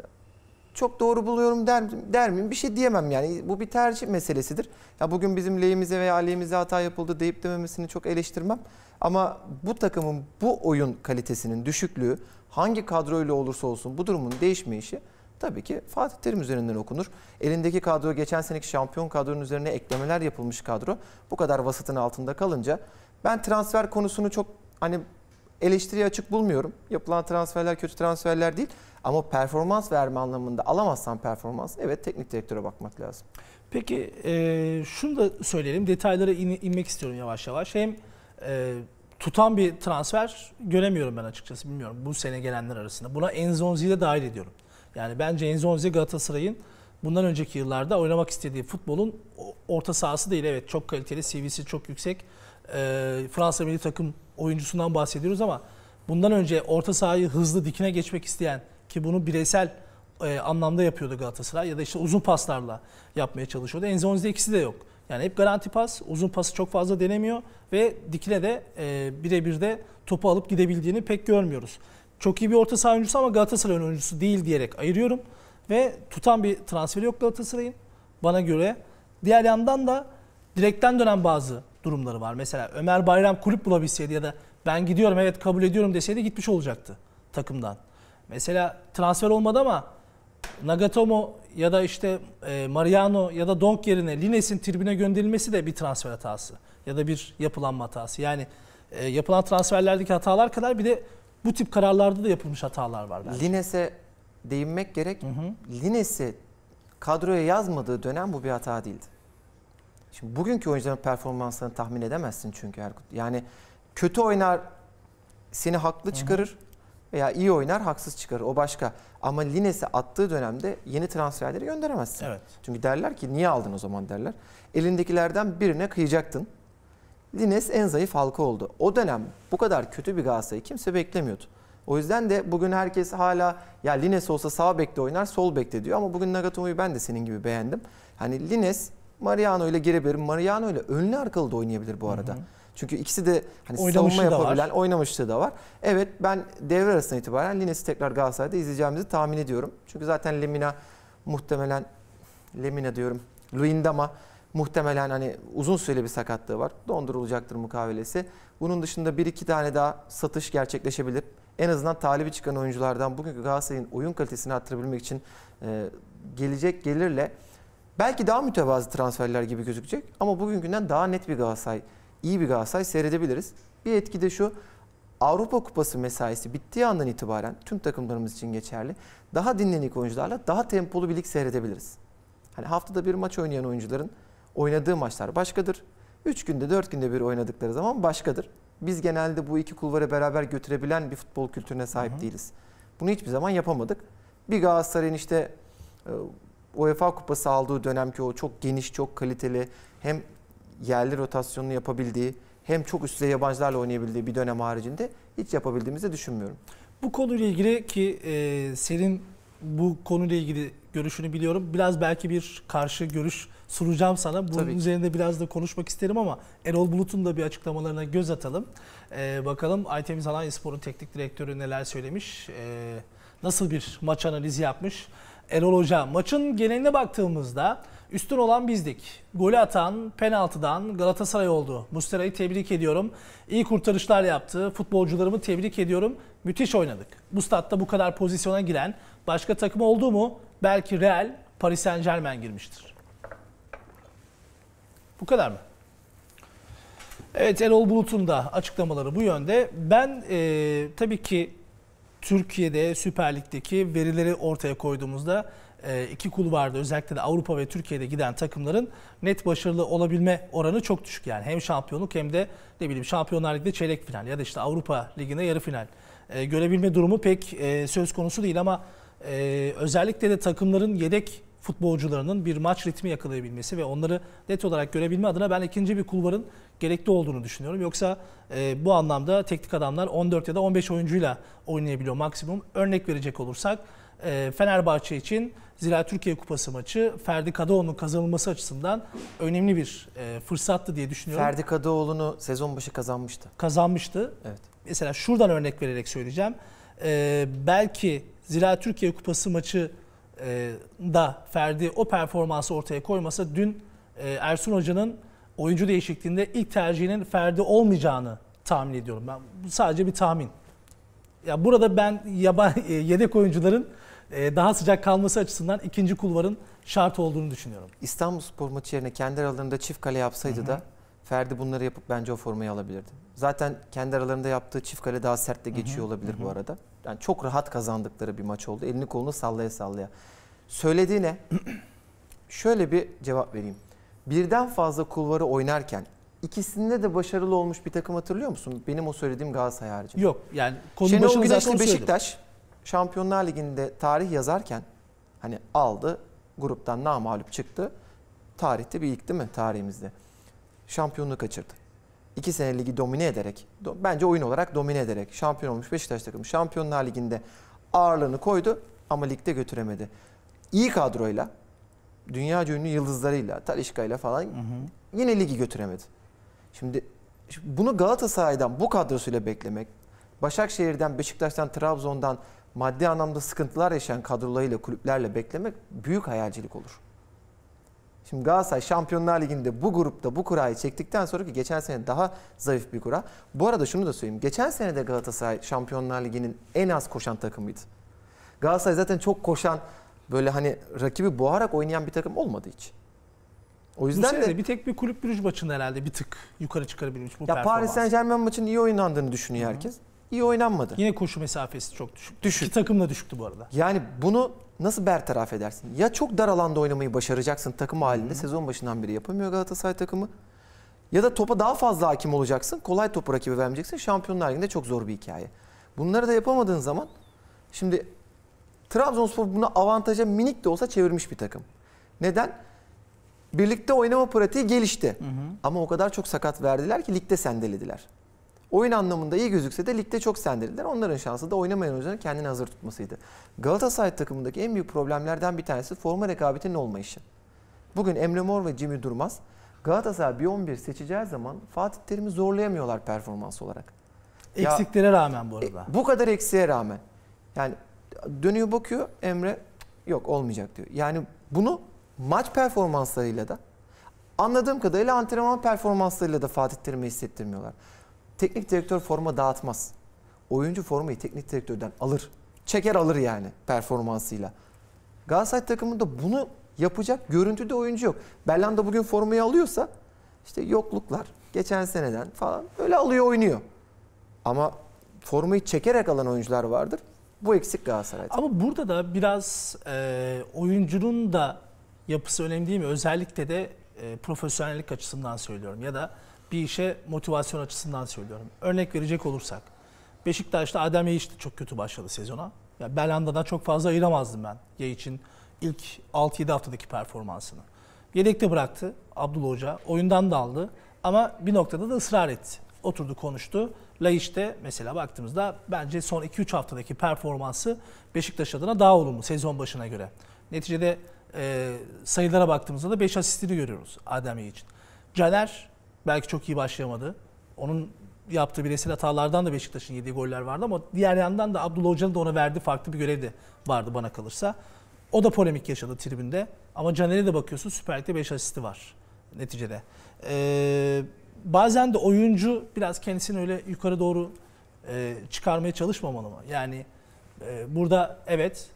çok doğru buluyorum der, der miyim? Bir şey diyemem yani. Bu bir tercih meselesidir. Ya bugün bizim lehimize veya aleyhimize hata yapıldı deyip dememesini çok eleştirmem. Ama bu takımın bu oyun kalitesinin düşüklüğü hangi kadroyla olursa olsun bu durumun değişmeyişi tabii ki Fatih Terim üzerinden okunur. Elindeki kadro geçen seneki şampiyon kadronun üzerine eklemeler yapılmış kadro bu kadar vasıtın altında kalınca ben transfer konusunu çok hani eleştiriye açık bulmuyorum. Yapılan transferler kötü transferler değil. Ama performans verme anlamında alamazsan performans evet teknik direktöre bakmak lazım. Peki e, şunu da söyleyelim. Detaylara in, inmek istiyorum yavaş yavaş. Hem e, tutan bir transfer göremiyorum ben açıkçası bilmiyorum bu sene gelenler arasında. Buna Enzonzi'yi de dahil ediyorum. Yani bence Enzonzi Galatasaray'ın bundan önceki yıllarda oynamak istediği futbolun orta sahası değil. Evet çok kaliteli, CV'si çok yüksek e, Fransa milli takım oyuncusundan bahsediyoruz ama bundan önce orta sahayı hızlı dikine geçmek isteyen ki bunu bireysel e, anlamda yapıyordu Galatasaray ya da işte uzun paslarla yapmaya çalışıyordu. Enzonzi'de ikisi de yok. Yani hep garanti pas, uzun pası çok fazla denemiyor ve dikine de e, birebir de topu alıp gidebildiğini pek görmüyoruz. Çok iyi bir orta saha oyuncusu ama Galatasaray oyuncusu değil diyerek ayırıyorum. Ve tutan bir transferi yok Galatasaray'ın bana göre. Diğer yandan da direkten dönen bazı durumları var. Mesela Ömer Bayram kulüp bulabilseydi ya da ben gidiyorum evet kabul ediyorum deseydi gitmiş olacaktı takımdan. Mesela transfer olmadı ama Nagatomo ya da işte e, Mariano ya da Donk yerine Lines'in tribüne gönderilmesi de bir transfer hatası ya da bir yapılanma hatası. Yani e, yapılan transferlerdeki hatalar kadar bir de bu tip kararlarda da yapılmış hatalar var bence. Lines'e değinmek gerek. Hı hı. Lines'i kadroya yazmadığı dönem bu bir hata değildi. Şimdi bugünkü oyuncuların performanslarını tahmin edemezsin çünkü Erkut. Yani kötü oynar seni haklı çıkarır veya iyi oynar haksız çıkarır. O başka. Ama Lines'i attığı dönemde yeni transferleri gönderemezsin. Evet. Çünkü derler ki niye aldın o zaman derler. Elindekilerden birine kıyacaktın. Lines en zayıf halka oldu. O dönem bu kadar kötü bir Galatasaray'ı kimse beklemiyordu. O yüzden de bugün herkes hala ya Lines olsa sağ bekte oynar sol bekte diyor ama bugün Nagatomo'yu ben de senin gibi beğendim. Hani Lines Mariano ile geri verir. Mariano ile önlü arkalı da oynayabilir bu arada. Hı hı. Çünkü ikisi de hani Oynamışlığı savunma yapabilen, var. oynamışlığı da var. Evet ben devre arasına itibaren Lines'i tekrar Galatasaray'da izleyeceğimizi tahmin ediyorum. Çünkü zaten Lemina muhtemelen Lemina diyorum. Luindama muhtemelen hani uzun süreli bir sakatlığı var. Dondurulacaktır mukavelesi. Bunun dışında bir iki tane daha satış gerçekleşebilir. En azından talibi çıkan oyunculardan bugünkü Galatasaray'ın oyun kalitesini arttırabilmek için e, gelecek gelirle Belki daha mütevazı transferler gibi gözükecek ama bugünkünden daha net bir Galatasaray, iyi bir Galatasaray seyredebiliriz. Bir etki de şu, Avrupa Kupası mesaisi bittiği andan itibaren tüm takımlarımız için geçerli. Daha dinlenik oyuncularla daha tempolu bir lig seyredebiliriz. Hani haftada bir maç oynayan oyuncuların oynadığı maçlar başkadır. 3 günde 4 günde bir oynadıkları zaman başkadır. Biz genelde bu iki kulvara beraber götürebilen bir futbol kültürüne sahip Hı-hı. değiliz. Bunu hiçbir zaman yapamadık. Bir Galatasaray'ın işte e, UEFA Kupası aldığı dönemki o çok geniş, çok kaliteli hem yerli rotasyonunu yapabildiği hem çok üstte yabancılarla oynayabildiği bir dönem haricinde hiç yapabildiğimizi düşünmüyorum. Bu konuyla ilgili ki e, senin bu konuyla ilgili görüşünü biliyorum. Biraz belki bir karşı görüş sunacağım sana. Bunun Tabii ki. üzerinde biraz da konuşmak isterim ama Erol Bulut'un da bir açıklamalarına göz atalım. Ee, bakalım Aytemiz Spor'un teknik direktörü neler söylemiş. Ee, nasıl bir maç analizi yapmış. Erol Hoca. Maçın geneline baktığımızda üstün olan bizdik. Golü atan penaltıdan Galatasaray oldu. Mustera'yı tebrik ediyorum. İyi kurtarışlar yaptı. Futbolcularımı tebrik ediyorum. Müthiş oynadık. Bu statta bu kadar pozisyona giren başka takım oldu mu? Belki Real, Paris Saint Germain girmiştir. Bu kadar mı? Evet Erol Bulut'un da açıklamaları bu yönde. Ben e, tabii ki Türkiye'de Süper Lig'deki verileri ortaya koyduğumuzda e, iki kulvarda özellikle de Avrupa ve Türkiye'de giden takımların net başarılı olabilme oranı çok düşük. Yani hem şampiyonluk hem de ne bileyim Şampiyonlar Ligi'de çeyrek final ya da işte Avrupa Ligi'nde yarı final e, görebilme durumu pek e, söz konusu değil ama özellikle de takımların yedek futbolcularının bir maç ritmi yakalayabilmesi ve onları net olarak görebilme adına ben ikinci bir kulvarın gerekli olduğunu düşünüyorum. Yoksa e, bu anlamda teknik adamlar 14 ya da 15 oyuncuyla oynayabiliyor maksimum. Örnek verecek olursak e, Fenerbahçe için Zira Türkiye Kupası maçı Ferdi Kadıoğlu'nun kazanılması açısından önemli bir e, fırsattı diye düşünüyorum. Ferdi Kadıoğlu'nu sezon başı kazanmıştı. Kazanmıştı. Evet. Mesela şuradan örnek vererek söyleyeceğim. E, belki Zira Türkiye Kupası maçı e, da Ferdi o performansı ortaya koyması dün e, Ersun Hoca'nın oyuncu değişikliğinde ilk tercihinin Ferdi olmayacağını tahmin ediyorum. Ben sadece bir tahmin. Ya burada ben yaban e, yedek oyuncuların daha sıcak kalması açısından ikinci kulvarın şart olduğunu düşünüyorum. İstanbulspor maçı yerine kendi aralarında çift kale yapsaydı Hı-hı. da Ferdi bunları yapıp bence o formayı alabilirdi. Zaten kendi aralarında yaptığı çift kale daha sert de geçiyor Hı-hı. olabilir Hı-hı. bu arada yani çok rahat kazandıkları bir maç oldu. Elini kolunu sallaya sallaya. Söylediğine şöyle bir cevap vereyim. Birden fazla kulvarı oynarken ikisinde de başarılı olmuş bir takım hatırlıyor musun? Benim o söylediğim Galatasaray haricinde. Yok yani konu Şenol Güneşli Beşiktaş Şampiyonlar Ligi'nde tarih yazarken hani aldı gruptan namalup çıktı. Tarihte bir ilk değil mi tarihimizde? Şampiyonluğu kaçırdı. 2 sene ligi domine ederek, do, bence oyun olarak domine ederek şampiyon olmuş Beşiktaş takımı Şampiyonlar Ligi'nde ağırlığını koydu ama ligde götüremedi. İyi kadroyla, dünya ünlü yıldızlarıyla, Talişka'yla falan hı hı. yine ligi götüremedi. Şimdi bunu Galatasaray'dan bu kadrosuyla beklemek, Başakşehir'den, Beşiktaş'tan, Trabzon'dan maddi anlamda sıkıntılar yaşayan kadrolarıyla, kulüplerle beklemek büyük hayalcilik olur. Şimdi Galatasaray Şampiyonlar Ligi'nde bu grupta bu kurayı çektikten sonra ki geçen sene daha zayıf bir kura. Bu arada şunu da söyleyeyim. Geçen sene de Galatasaray Şampiyonlar Ligi'nin en az koşan takımıydı. Galatasaray zaten çok koşan böyle hani rakibi boğarak oynayan bir takım olmadı hiç. O yüzden bu de, de bir tek bir kulüp brüj maçında herhalde bir tık yukarı çıkarabilmiş bu ya Paris Saint Germain maçının iyi oynandığını düşünüyor herkes. Hı-hı. İyi oynanmadı. Yine koşu mesafesi çok düşük. Düşük. İki takım da düşüktü bu arada. Yani bunu nasıl bertaraf edersin? Ya çok dar alanda oynamayı başaracaksın takım halinde. Hı. Sezon başından beri yapamıyor Galatasaray takımı. Ya da topa daha fazla hakim olacaksın. Kolay topu rakibi vermeyeceksin. Şampiyonlar Ligi'nde çok zor bir hikaye. Bunları da yapamadığın zaman şimdi Trabzonspor bunu avantaja minik de olsa çevirmiş bir takım. Neden? Birlikte oynama pratiği gelişti. Hı hı. Ama o kadar çok sakat verdiler ki ligde sendelediler oyun anlamında iyi gözükse de ligde çok sendelediler. Onların şansı da oynamayan oyuncuların kendini hazır tutmasıydı. Galatasaray takımındaki en büyük problemlerden bir tanesi forma rekabetinin olmayışı. Bugün Emre Mor ve Jimmy Durmaz Galatasaray bir 11 seçeceği zaman Fatih Terim'i zorlayamıyorlar performans olarak. Eksiklere ya, rağmen bu e, arada. E, bu kadar eksiğe rağmen. Yani dönüyor bakıyor Emre yok olmayacak diyor. Yani bunu maç performanslarıyla da anladığım kadarıyla antrenman performanslarıyla da Fatih Terim'e hissettirmiyorlar. Teknik direktör forma dağıtmaz. Oyuncu formayı teknik direktörden alır. Çeker alır yani performansıyla. Galatasaray takımında bunu yapacak görüntüde oyuncu yok. Berlanda bugün formayı alıyorsa işte yokluklar geçen seneden falan öyle alıyor oynuyor. Ama formayı çekerek alan oyuncular vardır. Bu eksik Galatasaray'da. Ama burada da biraz e, oyuncunun da yapısı önemli değil mi? Özellikle de e, profesyonellik açısından söylüyorum. Ya da bir işe motivasyon açısından söylüyorum. Örnek verecek olursak. Beşiktaş'ta Adem Yeğiç de çok kötü başladı sezona. Ya Belhanda'dan çok fazla ayıramazdım ben Yeğiç'in ilk 6-7 haftadaki performansını. Yedekte bıraktı Abdullah Hoca. Oyundan da aldı. Ama bir noktada da ısrar etti. Oturdu konuştu. Laiş de mesela baktığımızda bence son 2-3 haftadaki performansı Beşiktaş adına daha olumlu sezon başına göre. Neticede e, sayılara baktığımızda da 5 asistini görüyoruz Adem için. Caner belki çok iyi başlayamadı. Onun yaptığı bireysel hatalardan da Beşiktaş'ın yediği goller vardı ama diğer yandan da Abdullah Hoca'nın da ona verdiği farklı bir görev vardı bana kalırsa. O da polemik yaşadı tribünde. Ama Caner'e de bakıyorsun Süper Lig'de 5 asisti var neticede. Ee, bazen de oyuncu biraz kendisini öyle yukarı doğru e, çıkarmaya çalışmamalı mı? Yani e, burada evet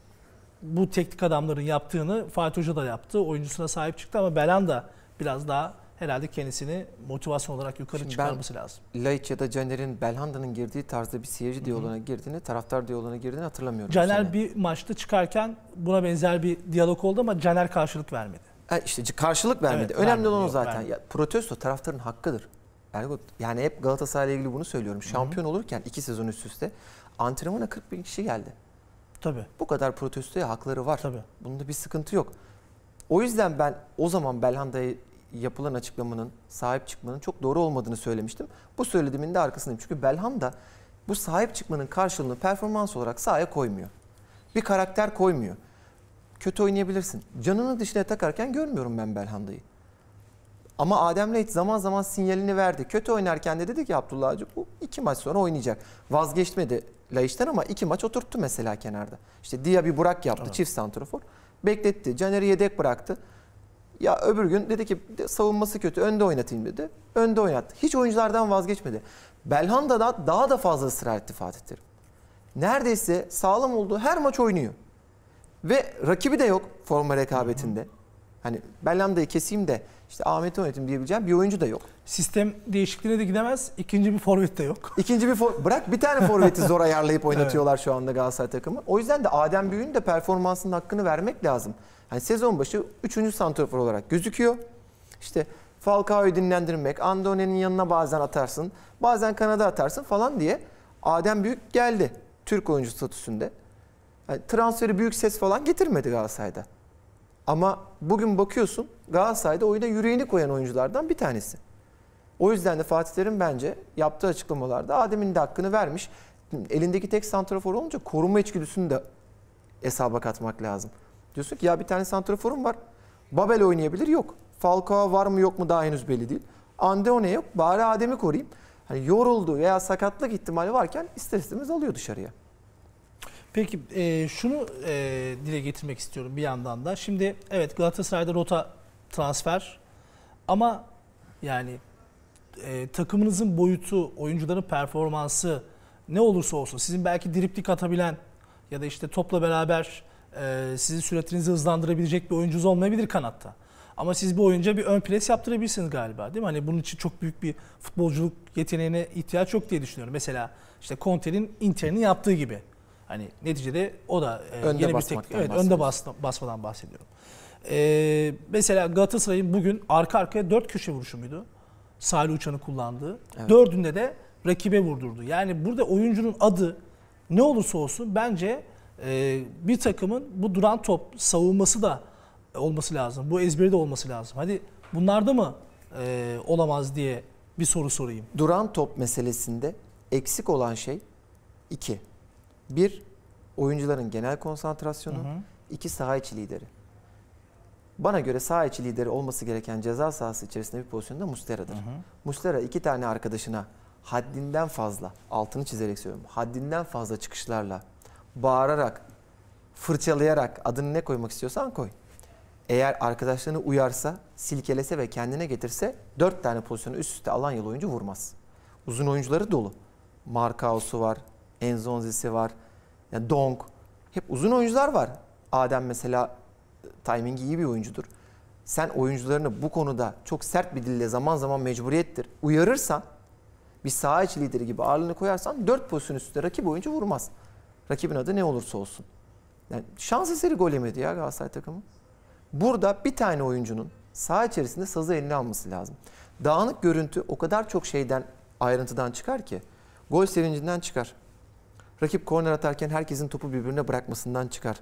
bu teknik adamların yaptığını Fatih Hoca da yaptı. Oyuncusuna sahip çıktı ama Belan da biraz daha herhalde kendisini motivasyon olarak yukarı Şimdi çıkarması ben, lazım. Laiç ya da Caner'in Belhanda'nın girdiği tarzda bir seyirci diyaloğuna girdiğini, taraftar diyaloğuna girdiğini hatırlamıyorum. Caner bir maçta çıkarken buna benzer bir diyalog oldu ama Caner karşılık vermedi. E işte karşılık vermedi. Evet, Önemli olan o zaten. Vermedi. Ya, protesto taraftarın hakkıdır. Ergot, yani hep Galatasaray ile ilgili bunu söylüyorum. Şampiyon Hı -hı. olurken iki sezon üst üste antrenmana 40 bin kişi geldi. Tabii. Bu kadar protestoya hakları var. Tabii. Bunda bir sıkıntı yok. O yüzden ben o zaman Belhanda'yı yapılan açıklamanın, sahip çıkmanın çok doğru olmadığını söylemiştim. Bu söylediğimin de arkasındayım. Çünkü Belham da bu sahip çıkmanın karşılığını performans olarak sahaya koymuyor. Bir karakter koymuyor. Kötü oynayabilirsin. Canını dişine takarken görmüyorum ben Belhanda'yı. Ama Adem Leit zaman zaman sinyalini verdi. Kötü oynarken de dedi ki Abdullah Avcı bu iki maç sonra oynayacak. Vazgeçmedi Laiç'ten ama iki maç oturttu mesela kenarda. İşte Diya bir Burak yaptı evet. çift santrafor. Bekletti. Caner'i yedek bıraktı. Ya öbür gün dedi ki savunması kötü önde oynatayım dedi. Önde oynattı. Hiç oyunculardan vazgeçmedi. Belhanda da daha da fazla ısrar etti Fatih Terim. Neredeyse sağlam olduğu her maç oynuyor. Ve rakibi de yok forma rekabetinde. Hani Belhanda'yı keseyim de işte Ahmet Yönetim diyebileceğim bir oyuncu da yok. Sistem değişikliğine de gidemez. İkinci bir forvet de yok. İkinci bir for bırak bir tane forveti zor ayarlayıp oynatıyorlar evet. şu anda Galatasaray takımı. O yüzden de Adem Büyük'ün de performansının hakkını vermek lazım. Yani sezon başı 3. santrafor olarak gözüküyor. İşte Falcao'yu dinlendirmek, Andone'nin yanına bazen atarsın, bazen kanada atarsın falan diye Adem Büyük geldi Türk oyuncu statüsünde. Yani transferi büyük ses falan getirmedi Galatasaray'da. Ama bugün bakıyorsun Galatasaray'da oyuna yüreğini koyan oyunculardan bir tanesi. O yüzden de Fatih Terim bence yaptığı açıklamalarda Adem'in de hakkını vermiş. Elindeki tek santrafor olunca koruma içgüdüsünü de hesaba katmak lazım. Diyorsun ki ya bir tane santraforum var. Babel oynayabilir yok. Falcao var mı yok mu daha henüz belli değil. Andeone yok. Bari Adem'i koruyayım. Hani yoruldu veya sakatlık ihtimali varken ister istemez alıyor dışarıya. Peki e, şunu e, dile getirmek istiyorum bir yandan da. Şimdi evet Galatasaray'da rota transfer ama yani e, takımınızın boyutu, oyuncuların performansı ne olursa olsun sizin belki driplik atabilen ya da işte topla beraber e, sizin süratinizi hızlandırabilecek bir oyuncunuz olmayabilir kanatta. Ama siz bu oyunca bir ön pres yaptırabilirsiniz galiba değil mi? Hani bunun için çok büyük bir futbolculuk yeteneğine ihtiyaç yok diye düşünüyorum. Mesela işte Conte'nin Inter'in yaptığı gibi Hani neticede o da e, önde yeni bir teknik. Evet, önde bas, basmadan bahsediyorum. Ee, mesela Galatasaray'ın bugün arka arkaya 4 köşe vuruşu muydu? Salih Uçan'ı kullandığı. Evet. Dördünde de rakibe vurdurdu. Yani burada oyuncunun adı ne olursa olsun bence e, bir takımın bu duran top savunması da olması lazım. Bu ezberi de olması lazım. Hadi bunlarda mı e, olamaz diye bir soru sorayım. Duran top meselesinde eksik olan şey iki. Bir, oyuncuların genel konsantrasyonu. Hı hı. iki saha içi lideri. Bana göre saha içi lideri olması gereken ceza sahası içerisinde bir pozisyonda Mustera'dır. Hı hı. Muslera iki tane arkadaşına haddinden fazla, altını çizerek söylüyorum, haddinden fazla çıkışlarla, bağırarak, fırçalayarak adını ne koymak istiyorsan koy. Eğer arkadaşlarını uyarsa, silkelese ve kendine getirse dört tane pozisyonu üst üste alan yıl oyuncu vurmaz. Uzun oyuncuları dolu. Markaosu var, Enzonzi'si var. Yani Dong. Hep uzun oyuncular var. Adem mesela e, timing iyi bir oyuncudur. Sen oyuncularını bu konuda çok sert bir dille zaman zaman mecburiyettir. Uyarırsan bir saha iç lideri gibi ağırlığını koyarsan dört pozisyon üstünde rakip oyuncu vurmaz. Rakibin adı ne olursa olsun. Yani şans eseri gol yemedi ya Galatasaray takımı. Burada bir tane oyuncunun saha içerisinde sazı eline alması lazım. Dağınık görüntü o kadar çok şeyden ayrıntıdan çıkar ki gol sevincinden çıkar. Rakip korner atarken herkesin topu birbirine bırakmasından çıkar.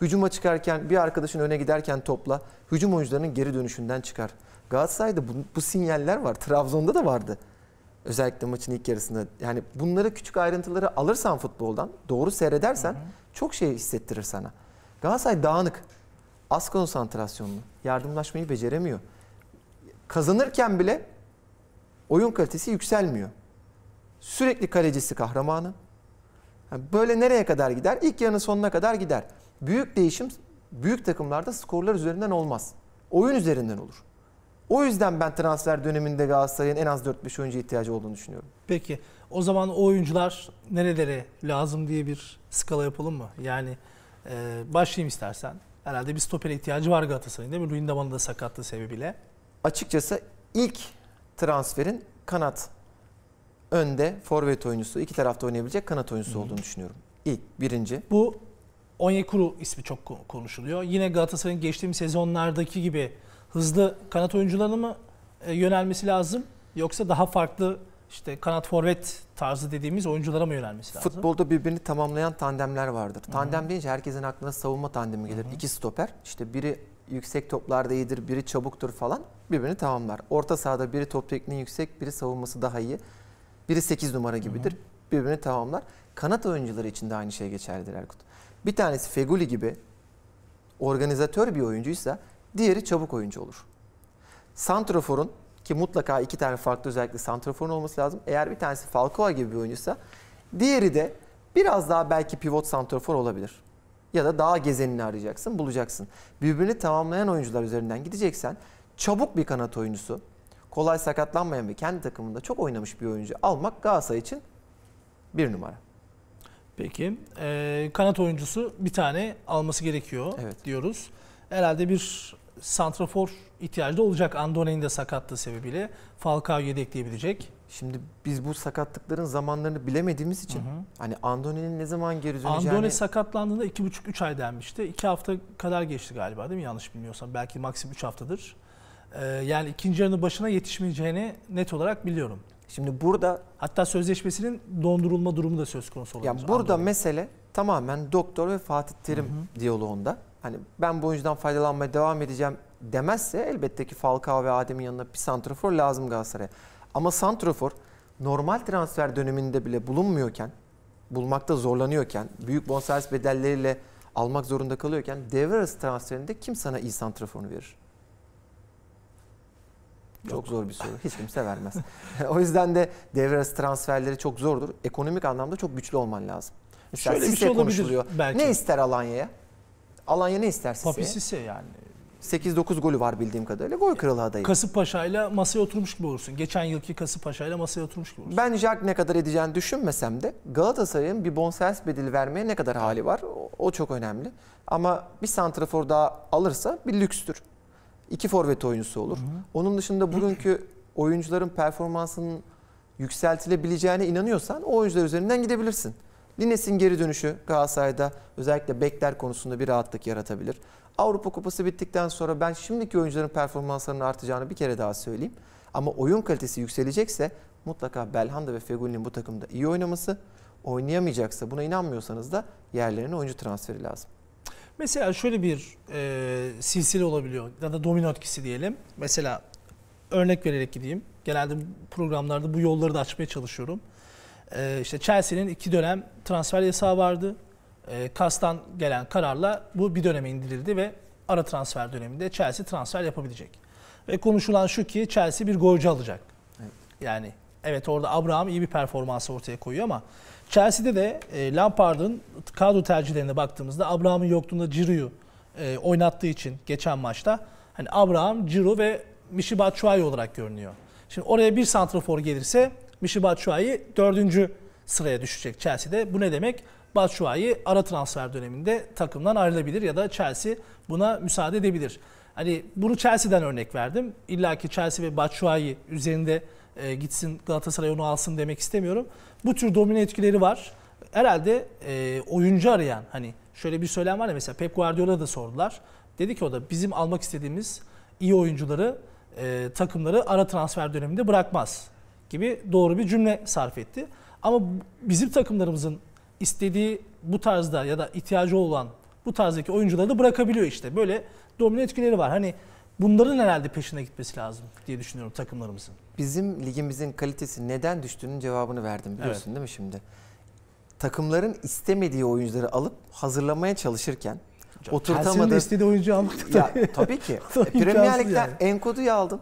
Hücuma çıkarken bir arkadaşın öne giderken topla hücum oyuncularının geri dönüşünden çıkar. Galatasaray'da bu, bu sinyaller var. Trabzon'da da vardı. Özellikle maçın ilk yarısında. Yani bunları küçük ayrıntıları alırsan futboldan, doğru seyredersen hı hı. çok şey hissettirir sana. Galatasaray dağınık. Az konsantrasyonlu. Yardımlaşmayı beceremiyor. Kazanırken bile oyun kalitesi yükselmiyor. Sürekli kalecisi kahramanı. Böyle nereye kadar gider? İlk yarının sonuna kadar gider. Büyük değişim büyük takımlarda skorlar üzerinden olmaz. Oyun üzerinden olur. O yüzden ben transfer döneminde Galatasaray'ın en az 4-5 oyuncu ihtiyacı olduğunu düşünüyorum. Peki o zaman o oyuncular nerelere lazım diye bir skala yapalım mı? Yani e, başlayayım istersen. Herhalde bir stopere ihtiyacı var Galatasaray'ın değil mi? Luyendama'nın da sakatlığı sebebiyle. Açıkçası ilk transferin kanat önde forvet oyuncusu, iki tarafta oynayabilecek kanat oyuncusu Hı-hı. olduğunu düşünüyorum. İlk, birinci. Bu Onyekuru ismi çok konuşuluyor. Yine Galatasaray'ın geçtiğim sezonlardaki gibi hızlı kanat oyuncularına mı e, yönelmesi lazım? Yoksa daha farklı işte kanat forvet tarzı dediğimiz oyunculara mı yönelmesi lazım? Futbolda birbirini tamamlayan tandemler vardır. Tandem Hı-hı. deyince herkesin aklına savunma tandemi gelir. Hı-hı. İki stoper. işte biri yüksek toplarda iyidir, biri çabuktur falan birbirini tamamlar. Orta sahada biri top tekniği yüksek, biri savunması daha iyi. Biri 8 numara gibidir. Birbirini tamamlar. Kanat oyuncuları için de aynı şey geçerlidir Erkut. Bir tanesi Feguli gibi organizatör bir oyuncuysa diğeri çabuk oyuncu olur. Santrofor'un ki mutlaka iki tane farklı özellikle santraforun olması lazım. Eğer bir tanesi Falcao gibi bir oyuncuysa diğeri de biraz daha belki pivot santrafor olabilir. Ya da daha gezenini arayacaksın, bulacaksın. Birbirini tamamlayan oyuncular üzerinden gideceksen çabuk bir kanat oyuncusu, kolay sakatlanmayan ve kendi takımında çok oynamış bir oyuncu almak Galatasaray için bir numara. Peki. E, kanat oyuncusu bir tane alması gerekiyor evet. diyoruz. Herhalde bir santrafor ihtiyacı da olacak. Andone'nin de sakatlığı sebebiyle Falcao yedekleyebilecek. Şimdi biz bu sakatlıkların zamanlarını bilemediğimiz için hı hı. hani Andone'nin ne zaman geri döneceğini... Andone sakatlandığında 2,5-3 ay denmişti. 2 hafta kadar geçti galiba değil mi yanlış bilmiyorsam. Belki maksimum 3 haftadır. Ee, yani ikinci yarının başına yetişmeyeceğini net olarak biliyorum. Şimdi burada hatta sözleşmesinin dondurulma durumu da söz konusu olabilir. Yani burada Anladım. mesele tamamen doktor ve Fatih Terim hı hı. diyaloğunda. Hani ben bu oyuncudan faydalanmaya devam edeceğim demezse elbette ki Falcao ve Adem'in yanına bir santrafor lazım Galatasaray'a. Ama santrafor normal transfer döneminde bile bulunmuyorken, bulmakta zorlanıyorken, büyük bonservis bedelleriyle almak zorunda kalıyorken devre arası transferinde kim sana iyi santraforunu verir? Çok zor bir soru. Hiç kimse vermez. o yüzden de devre arası transferleri çok zordur. Ekonomik anlamda çok güçlü olman lazım. Mesela Şöyle Sisse bir şey konuşuluyor. Belki. Ne ister Alanya'ya? Alanya ne ister Sisse'ye? Papi Sisse yani. 8-9 golü var bildiğim kadarıyla. Gol kralı adayı. Kasımpaşa ile masaya oturmuş gibi olursun. Geçen yılki Kasımpaşa ile masaya oturmuş gibi olursun. Ben Jack ne kadar edeceğini düşünmesem de Galatasaray'ın bir bonservis bedeli vermeye ne kadar hali var o, o çok önemli. Ama bir santrafor daha alırsa bir lükstür iki forvet oyuncusu olur. Hı hı. Onun dışında bugünkü oyuncuların performansının yükseltilebileceğine inanıyorsan o oyuncular üzerinden gidebilirsin. Lines'in geri dönüşü Galatasaray'da özellikle bekler konusunda bir rahatlık yaratabilir. Avrupa Kupası bittikten sonra ben şimdiki oyuncuların performanslarının artacağını bir kere daha söyleyeyim. Ama oyun kalitesi yükselecekse mutlaka Belhanda ve Fegüli'nin bu takımda iyi oynaması, oynayamayacaksa buna inanmıyorsanız da yerlerine oyuncu transferi lazım. Mesela şöyle bir e, silsile olabiliyor ya da domino etkisi diyelim. Mesela örnek vererek gideyim. Genelde programlarda bu yolları da açmaya çalışıyorum. E, işte Chelsea'nin iki dönem transfer yasağı vardı. E, Kas'tan gelen kararla bu bir döneme indirildi ve ara transfer döneminde Chelsea transfer yapabilecek. Ve konuşulan şu ki Chelsea bir golcü alacak. Evet. Yani evet orada Abraham iyi bir performansı ortaya koyuyor ama Chelsea'de de e, Lampard'ın kadro tercihlerine baktığımızda Abraham'ın yokluğunda Ciro'yu e, oynattığı için geçen maçta hani Abraham, Ciro ve Michy Batshuayi olarak görünüyor. Şimdi oraya bir santrafor gelirse Michy Batshuayi dördüncü sıraya düşecek Chelsea'de. Bu ne demek? Batshuayi ara transfer döneminde takımdan ayrılabilir ya da Chelsea buna müsaade edebilir. Hani bunu Chelsea'den örnek verdim. İlla ki Chelsea ve Batshuayi üzerinde e, gitsin Galatasaray onu alsın demek istemiyorum. Bu tür domine etkileri var. Herhalde e, oyuncu arayan hani şöyle bir söylem var ya mesela Pep Guardiola da sordular. Dedi ki o da bizim almak istediğimiz iyi oyuncuları e, takımları ara transfer döneminde bırakmaz gibi doğru bir cümle sarf etti. Ama bizim takımlarımızın istediği bu tarzda ya da ihtiyacı olan bu tarzdaki oyuncuları da bırakabiliyor işte. Böyle domine etkileri var. Hani bunların herhalde peşine gitmesi lazım diye düşünüyorum takımlarımızın bizim ligimizin kalitesi neden düştüğünün cevabını verdim biliyorsun evet. değil mi şimdi? Takımların istemediği oyuncuları alıp hazırlamaya çalışırken Hocam, oturtamadı. de istediği oyuncu almak da ya, tabii. ki. e, Premier Lig'den yani. Enkodu'yu aldın.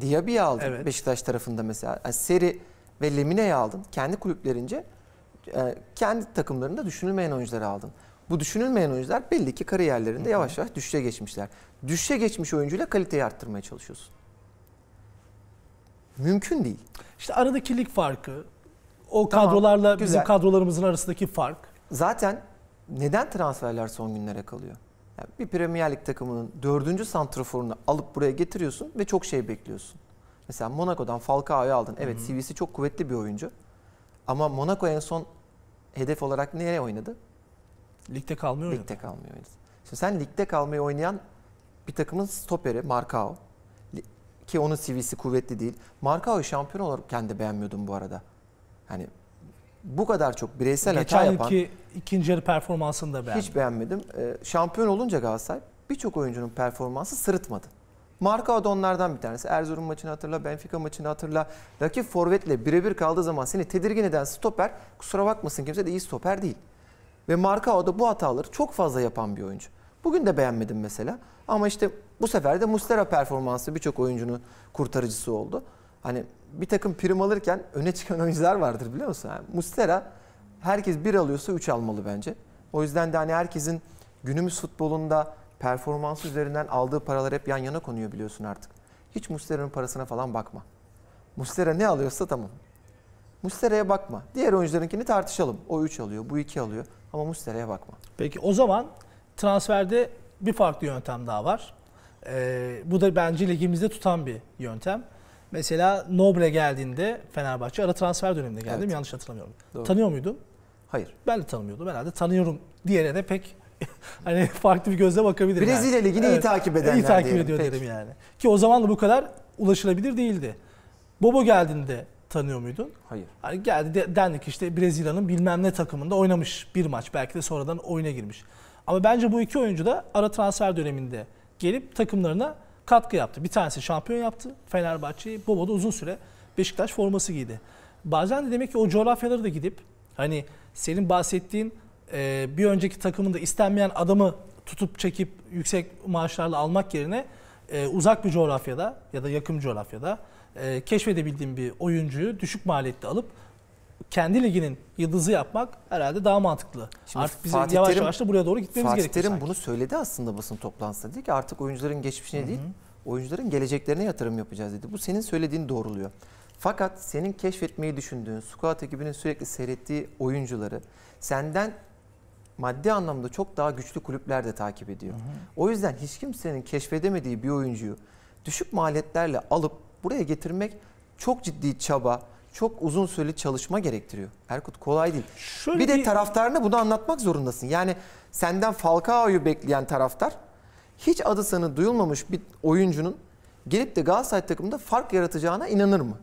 Diaby'yi aldın evet. Beşiktaş tarafında mesela. Yani e, Seri ve Lemine'yi aldın. Kendi kulüplerince e, kendi takımlarında düşünülmeyen oyuncuları aldın. Bu düşünülmeyen oyuncular belli ki kariyerlerinde yavaş yavaş düşüşe geçmişler. Düşüşe geçmiş oyuncuyla kaliteyi arttırmaya çalışıyorsun. Mümkün değil. İşte aradaki lig farkı, o tamam, kadrolarla güzel. bizim kadrolarımızın arasındaki fark. Zaten neden transferler son günlere kalıyor? Yani bir Premier Lig takımının dördüncü santraforunu alıp buraya getiriyorsun ve çok şey bekliyorsun. Mesela Monaco'dan Falcao'yu aldın. Evet Hı-hı. CV'si çok kuvvetli bir oyuncu. Ama Monaco en son hedef olarak nereye oynadı? Ligde kalmıyor Ligde kalmıyor Şimdi sen ligde kalmayı oynayan bir takımın stoperi Marcao. Ki onun CV'si kuvvetli değil. Marka o şampiyon olarak kendi beğenmiyordum bu arada. Hani bu kadar çok bireysel Geçen hata yapan... Geçen yılki ikinci yarı performansını da beğenmedim. Hiç beğenmedim. Ee, şampiyon olunca Galatasaray birçok oyuncunun performansı sırıtmadı. Marka da onlardan bir tanesi. Erzurum maçını hatırla, Benfica maçını hatırla. Rakip forvetle birebir kaldığı zaman seni tedirgin eden stoper, kusura bakmasın kimse de iyi stoper değil. Ve Marka da bu hataları çok fazla yapan bir oyuncu. Bugün de beğenmedim mesela. Ama işte bu sefer de Mustera performansı birçok oyuncunun kurtarıcısı oldu. Hani bir takım prim alırken öne çıkan oyuncular vardır biliyor musun? Yani Mustera herkes bir alıyorsa üç almalı bence. O yüzden de hani herkesin günümüz futbolunda performansı üzerinden aldığı paralar hep yan yana konuyor biliyorsun artık. Hiç Mustera'nın parasına falan bakma. Mustera ne alıyorsa tamam. Mustera'ya bakma. Diğer oyuncularınkini tartışalım. O 3 alıyor, bu 2 alıyor ama Mustera'ya bakma. Peki o zaman transferde bir farklı yöntem daha var. E, bu da bence ligimizde tutan bir yöntem. Mesela Nobre geldiğinde Fenerbahçe ara transfer döneminde geldim evet. yanlış hatırlamıyorum. Doğru. Tanıyor muydun? Hayır. Ben de tanımıyordum. Herhalde tanıyorum diyene de pek hani farklı bir gözle bakabilirim. Brezilya yani. ligini evet. iyi takip edenler İyi takip diyelim. ediyor Peki. derim yani. Ki o zaman da bu kadar ulaşılabilir değildi. Bobo geldiğinde tanıyor muydun? Hayır. Hani geldi de, dendik işte Brezilya'nın bilmem ne takımında oynamış bir maç. Belki de sonradan oyuna girmiş. Ama bence bu iki oyuncu da ara transfer döneminde gelip takımlarına katkı yaptı. Bir tanesi şampiyon yaptı Fenerbahçe'yi. Bobo da uzun süre Beşiktaş forması giydi. Bazen de demek ki o coğrafyaları da gidip hani senin bahsettiğin e, bir önceki takımında istenmeyen adamı tutup çekip yüksek maaşlarla almak yerine e, uzak bir coğrafyada ya da yakın bir coğrafyada e, keşfedebildiğim bir oyuncuyu düşük maliyette alıp kendi liginin yıldızı yapmak herhalde daha mantıklı. Şimdi artık bizim Fatih yavaş Terim, yavaş da buraya doğru gitmemiz gerekiyor. Fatih Terim bunu söyledi aslında basın toplantısında. Dedi ki artık oyuncuların geçmişine Hı-hı. değil, oyuncuların geleceklerine yatırım yapacağız dedi. Bu senin söylediğin doğruluyor. Fakat senin keşfetmeyi düşündüğün, squat ekibinin sürekli seyrettiği oyuncuları senden maddi anlamda çok daha güçlü kulüpler de takip ediyor. Hı hı. O yüzden hiç kimsenin keşfedemediği bir oyuncuyu düşük maliyetlerle alıp buraya getirmek çok ciddi çaba, çok uzun süreli çalışma gerektiriyor. Erkut kolay değil. Şöyle bir de bir... taraftarına bunu anlatmak zorundasın. Yani senden Falcao'yu bekleyen taraftar hiç adı sanı duyulmamış bir oyuncunun gelip de Galatasaray takımında fark yaratacağına inanır mı?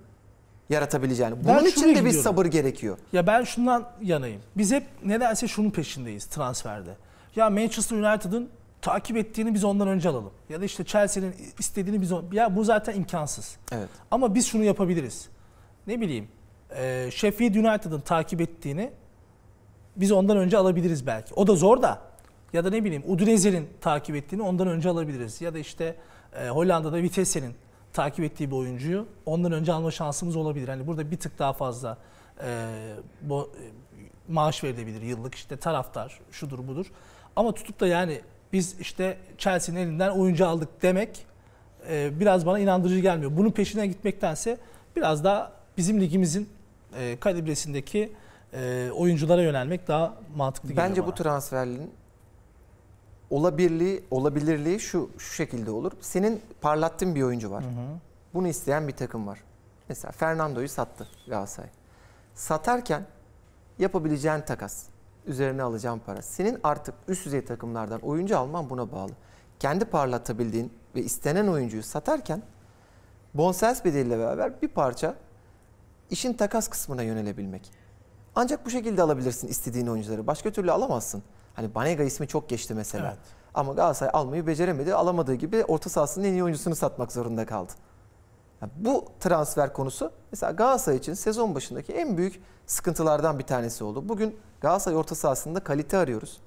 Yaratabileceğini. Bunun için de bir sabır gerekiyor. Ya ben şundan yanayım. Biz hep nedense şunun peşindeyiz transferde. Ya Manchester United'ın takip ettiğini biz ondan önce alalım. Ya da işte Chelsea'nin istediğini biz on... ya bu zaten imkansız. Evet. Ama biz şunu yapabiliriz ne bileyim e, Sheffield United'ın takip ettiğini biz ondan önce alabiliriz belki. O da zor da. Ya da ne bileyim Udinese'nin takip ettiğini ondan önce alabiliriz. Ya da işte e, Hollanda'da Vitesse'nin takip ettiği bir oyuncuyu ondan önce alma şansımız olabilir. Hani burada bir tık daha fazla e, bo, e, maaş verilebilir yıllık işte taraftar şudur budur. Ama tutup da yani biz işte Chelsea'nin elinden oyuncu aldık demek e, biraz bana inandırıcı gelmiyor. Bunun peşine gitmektense biraz daha bizim ligimizin e, kalibresindeki e, oyunculara yönelmek daha mantıklı geliyor Bence bana. bu transferin olabilirliği, olabilirliği şu, şu şekilde olur. Senin parlattığın bir oyuncu var. Hı hı. Bunu isteyen bir takım var. Mesela Fernando'yu sattı Galatasaray. Satarken yapabileceğin takas, üzerine alacağın para. Senin artık üst düzey takımlardan oyuncu alman buna bağlı. Kendi parlatabildiğin ve istenen oyuncuyu satarken bonservis bedeliyle beraber bir parça işin takas kısmına yönelebilmek. Ancak bu şekilde alabilirsin istediğin oyuncuları. Başka türlü alamazsın. Hani Banega ismi çok geçti mesela. Evet. Ama Galatasaray almayı beceremedi. Alamadığı gibi orta sahasının en iyi oyuncusunu satmak zorunda kaldı. Yani bu transfer konusu mesela Galatasaray için sezon başındaki en büyük sıkıntılardan bir tanesi oldu. Bugün Galatasaray orta sahasında kalite arıyoruz.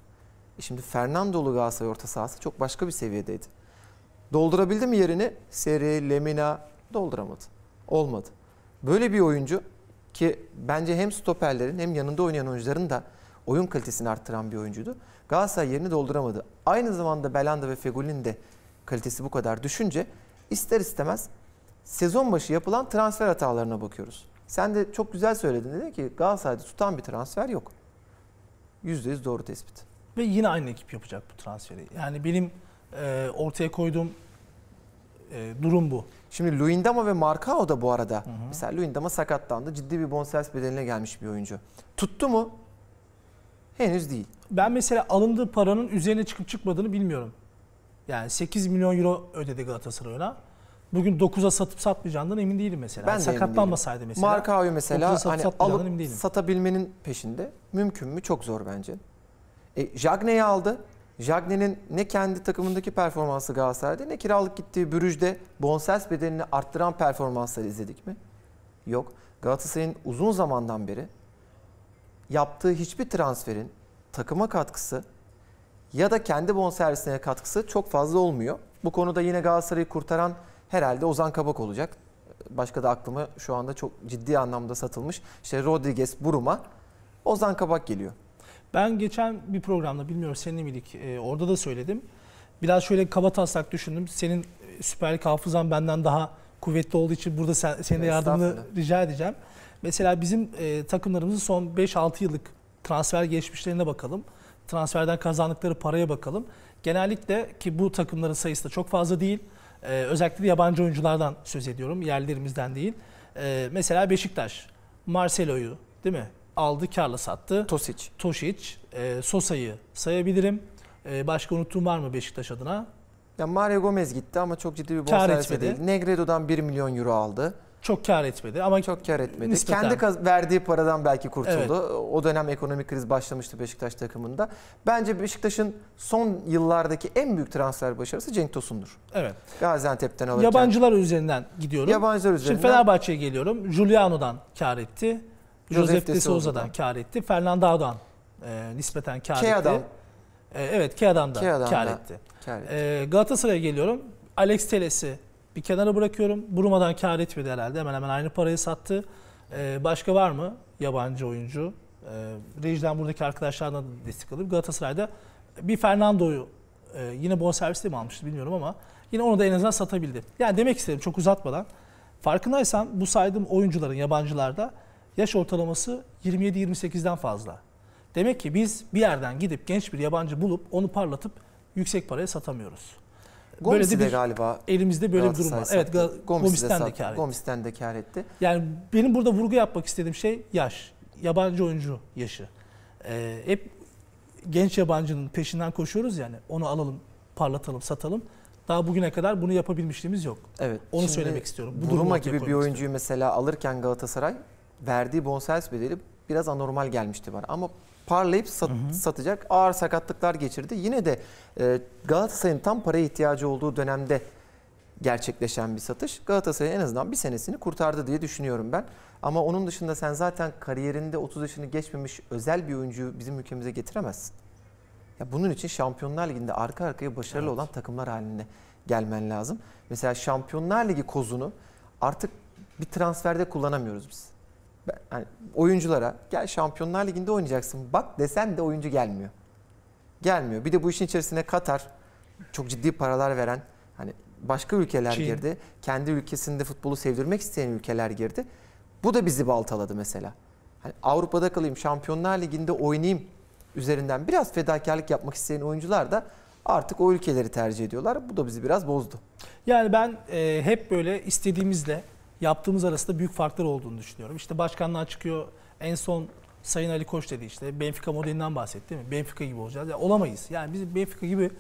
E şimdi Fernandolu Galatasaray orta sahası çok başka bir seviyedeydi. Doldurabildi mi yerini? Seri, Lemina dolduramadı. Olmadı. Böyle bir oyuncu ki bence hem stoperlerin hem yanında oynayan oyuncuların da oyun kalitesini arttıran bir oyuncuydu. Galatasaray yerini dolduramadı. Aynı zamanda Belanda ve Fegül'ün de kalitesi bu kadar düşünce ister istemez sezon başı yapılan transfer hatalarına bakıyoruz. Sen de çok güzel söyledin. Dedin ki Galatasaray'da tutan bir transfer yok. %100 doğru tespit. Ve yine aynı ekip yapacak bu transferi. Yani benim e, ortaya koyduğum e, durum bu. Şimdi Luindama ve Marcao da bu arada. Hı hı. Mesela Luindama sakatlandı. Ciddi bir bonservis bedeline gelmiş bir oyuncu. Tuttu mu? Henüz değil. Ben mesela alındığı paranın üzerine çıkıp çıkmadığını bilmiyorum. Yani 8 milyon euro ödedi Galatasaray'a. Bugün 9'a satıp satmayacağından emin değilim mesela. Ben Sakatlanmasaydı değilim. mesela. Markao'yu mesela hani alıp satabilmenin peşinde. Mümkün mü? Çok zor bence. E, Jagne'yi aldı. Jagne'nin ne kendi takımındaki performansı Galatasaray'da ne kiralık gittiği Bürüj'de bonservis bedelini arttıran performansları izledik mi? Yok. Galatasaray'ın uzun zamandan beri yaptığı hiçbir transferin takıma katkısı ya da kendi bonservisine katkısı çok fazla olmuyor. Bu konuda yine Galatasaray'ı kurtaran herhalde Ozan Kabak olacak. Başka da aklıma şu anda çok ciddi anlamda satılmış. İşte Rodriguez, Buruma, Ozan Kabak geliyor. Ben geçen bir programda bilmiyorum senin miydik e, orada da söyledim. Biraz şöyle kaba taslak düşündüm. Senin e, Süper Lig hafızan benden daha kuvvetli olduğu için burada sen, senin de yardımını rica edeceğim. Mesela bizim e, takımlarımızın son 5-6 yıllık transfer geçmişlerine bakalım. Transferden kazandıkları paraya bakalım. Genellikle ki bu takımların sayısı da çok fazla değil. E, özellikle de yabancı oyunculardan söz ediyorum. Yerlerimizden değil. E, mesela Beşiktaş, Marcelo'yu değil mi? aldı, karla sattı. Tosic. Tosic. E, Sosa'yı sayabilirim. E, başka unuttuğum var mı Beşiktaş adına? Ya Mario Gomez gitti ama çok ciddi bir bonservis değil. Negredo'dan 1 milyon euro aldı. Çok kar etmedi ama çok kar etmedi. Nispeten. Kendi verdiği paradan belki kurtuldu. Evet. O dönem ekonomik kriz başlamıştı Beşiktaş takımında. Bence Beşiktaş'ın son yıllardaki en büyük transfer başarısı Cenk Tosun'dur. Evet. Gaziantep'ten alırken. Yabancılar üzerinden gidiyorum. Yabancılar üzerinden. Şimdi Fenerbahçe'ye geliyorum. Giuliano'dan kar etti. Joseph De Souza'dan kar etti. Fernandao'dan e, nispeten kar etti. Kea'dan. E, evet Kea'dan da kar etti. Kar etti. E, Galatasaray'a geliyorum. Alex Teles'i bir kenara bırakıyorum. Buruma'dan kar etmedi herhalde. Hemen hemen aynı parayı sattı. E, başka var mı yabancı oyuncu? E, Rejiden buradaki arkadaşlardan destek alıp Galatasaray'da bir Fernando'yu e, yine bonservisle mi almıştı bilmiyorum ama yine onu da en azından satabildi. Yani demek istedim çok uzatmadan. Farkındaysan bu saydığım oyuncuların yabancılarda yaş ortalaması 27-28'den fazla. Demek ki biz bir yerden gidip genç bir yabancı bulup onu parlatıp yüksek paraya satamıyoruz. Gomis'i böyle de, bir, galiba elimizde böyle bir durum var. Evet Gomis'ten de, sat, de kar etti. Gomis'ten de kar etti. Yani benim burada vurgu yapmak istediğim şey yaş. Yabancı oyuncu yaşı. Ee, hep genç yabancının peşinden koşuyoruz yani. Onu alalım, parlatalım, satalım. Daha bugüne kadar bunu yapabilmişliğimiz yok. Evet. Onu söylemek istiyorum. Bu Buruma gibi bir oyuncuyu istiyorum. mesela alırken Galatasaray verdiği bonservis bedeli biraz anormal gelmişti bana. Ama parlayıp sat, hı hı. satacak ağır sakatlıklar geçirdi. Yine de e, Galatasaray'ın tam paraya ihtiyacı olduğu dönemde gerçekleşen bir satış. Galatasaray en azından bir senesini kurtardı diye düşünüyorum ben. Ama onun dışında sen zaten kariyerinde 30 yaşını geçmemiş özel bir oyuncuyu bizim ülkemize getiremezsin. Ya bunun için Şampiyonlar Ligi'nde arka arkaya başarılı evet. olan takımlar haline gelmen lazım. Mesela Şampiyonlar Ligi kozunu artık bir transferde kullanamıyoruz biz yani oyunculara gel Şampiyonlar Ligi'nde oynayacaksın bak desen de oyuncu gelmiyor. Gelmiyor. Bir de bu işin içerisine Katar çok ciddi paralar veren hani başka ülkeler Çin. girdi. Kendi ülkesinde futbolu sevdirmek isteyen ülkeler girdi. Bu da bizi baltaladı mesela. Hani Avrupa'da kalayım, Şampiyonlar Ligi'nde oynayayım üzerinden biraz fedakarlık yapmak isteyen oyuncular da artık o ülkeleri tercih ediyorlar. Bu da bizi biraz bozdu. Yani ben e, hep böyle istediğimizle yaptığımız arasında büyük farklar olduğunu düşünüyorum. İşte başkanlığa çıkıyor en son Sayın Ali Koç dedi işte Benfica modelinden bahsetti değil mi? Benfica gibi olacağız. Yani olamayız. Yani biz Benfica gibi,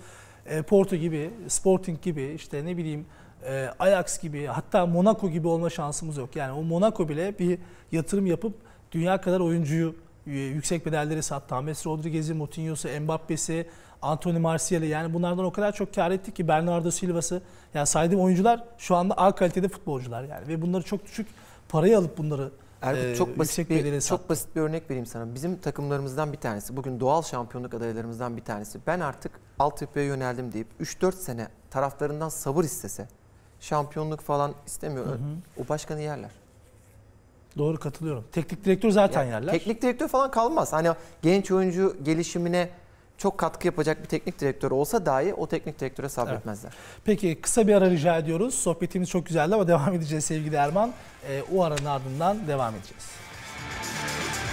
e, Porto gibi, Sporting gibi işte ne bileyim e, Ajax gibi hatta Monaco gibi olma şansımız yok. Yani o Monaco bile bir yatırım yapıp dünya kadar oyuncuyu e, yüksek bedelleri sattı. Messi, Rodriguez'i, Coutinho'su, Mbappe'si, Anthony Martial'i yani bunlardan o kadar çok kar ettik ki Bernardo Silva'sı yani saydığım oyuncular şu anda A kalitede futbolcular yani ve bunları çok düşük paraya alıp bunları Erkut ee, çok basit bir çok basit bir örnek vereyim sana. Bizim takımlarımızdan bir tanesi, bugün doğal şampiyonluk adaylarımızdan bir tanesi. Ben artık altyapıya yöneldim deyip 3-4 sene taraftarından sabır istese, şampiyonluk falan istemiyor. Hı hı. O başkanı yerler. Doğru katılıyorum. Teknik direktör zaten ya, yerler. Teknik direktör falan kalmaz. Hani genç oyuncu gelişimine çok katkı yapacak bir teknik direktör olsa dahi o teknik direktöre sabretmezler. Evet. Peki kısa bir ara rica ediyoruz. Sohbetimiz çok güzeldi ama devam edeceğiz sevgili Erman. E, o aranın ardından devam edeceğiz.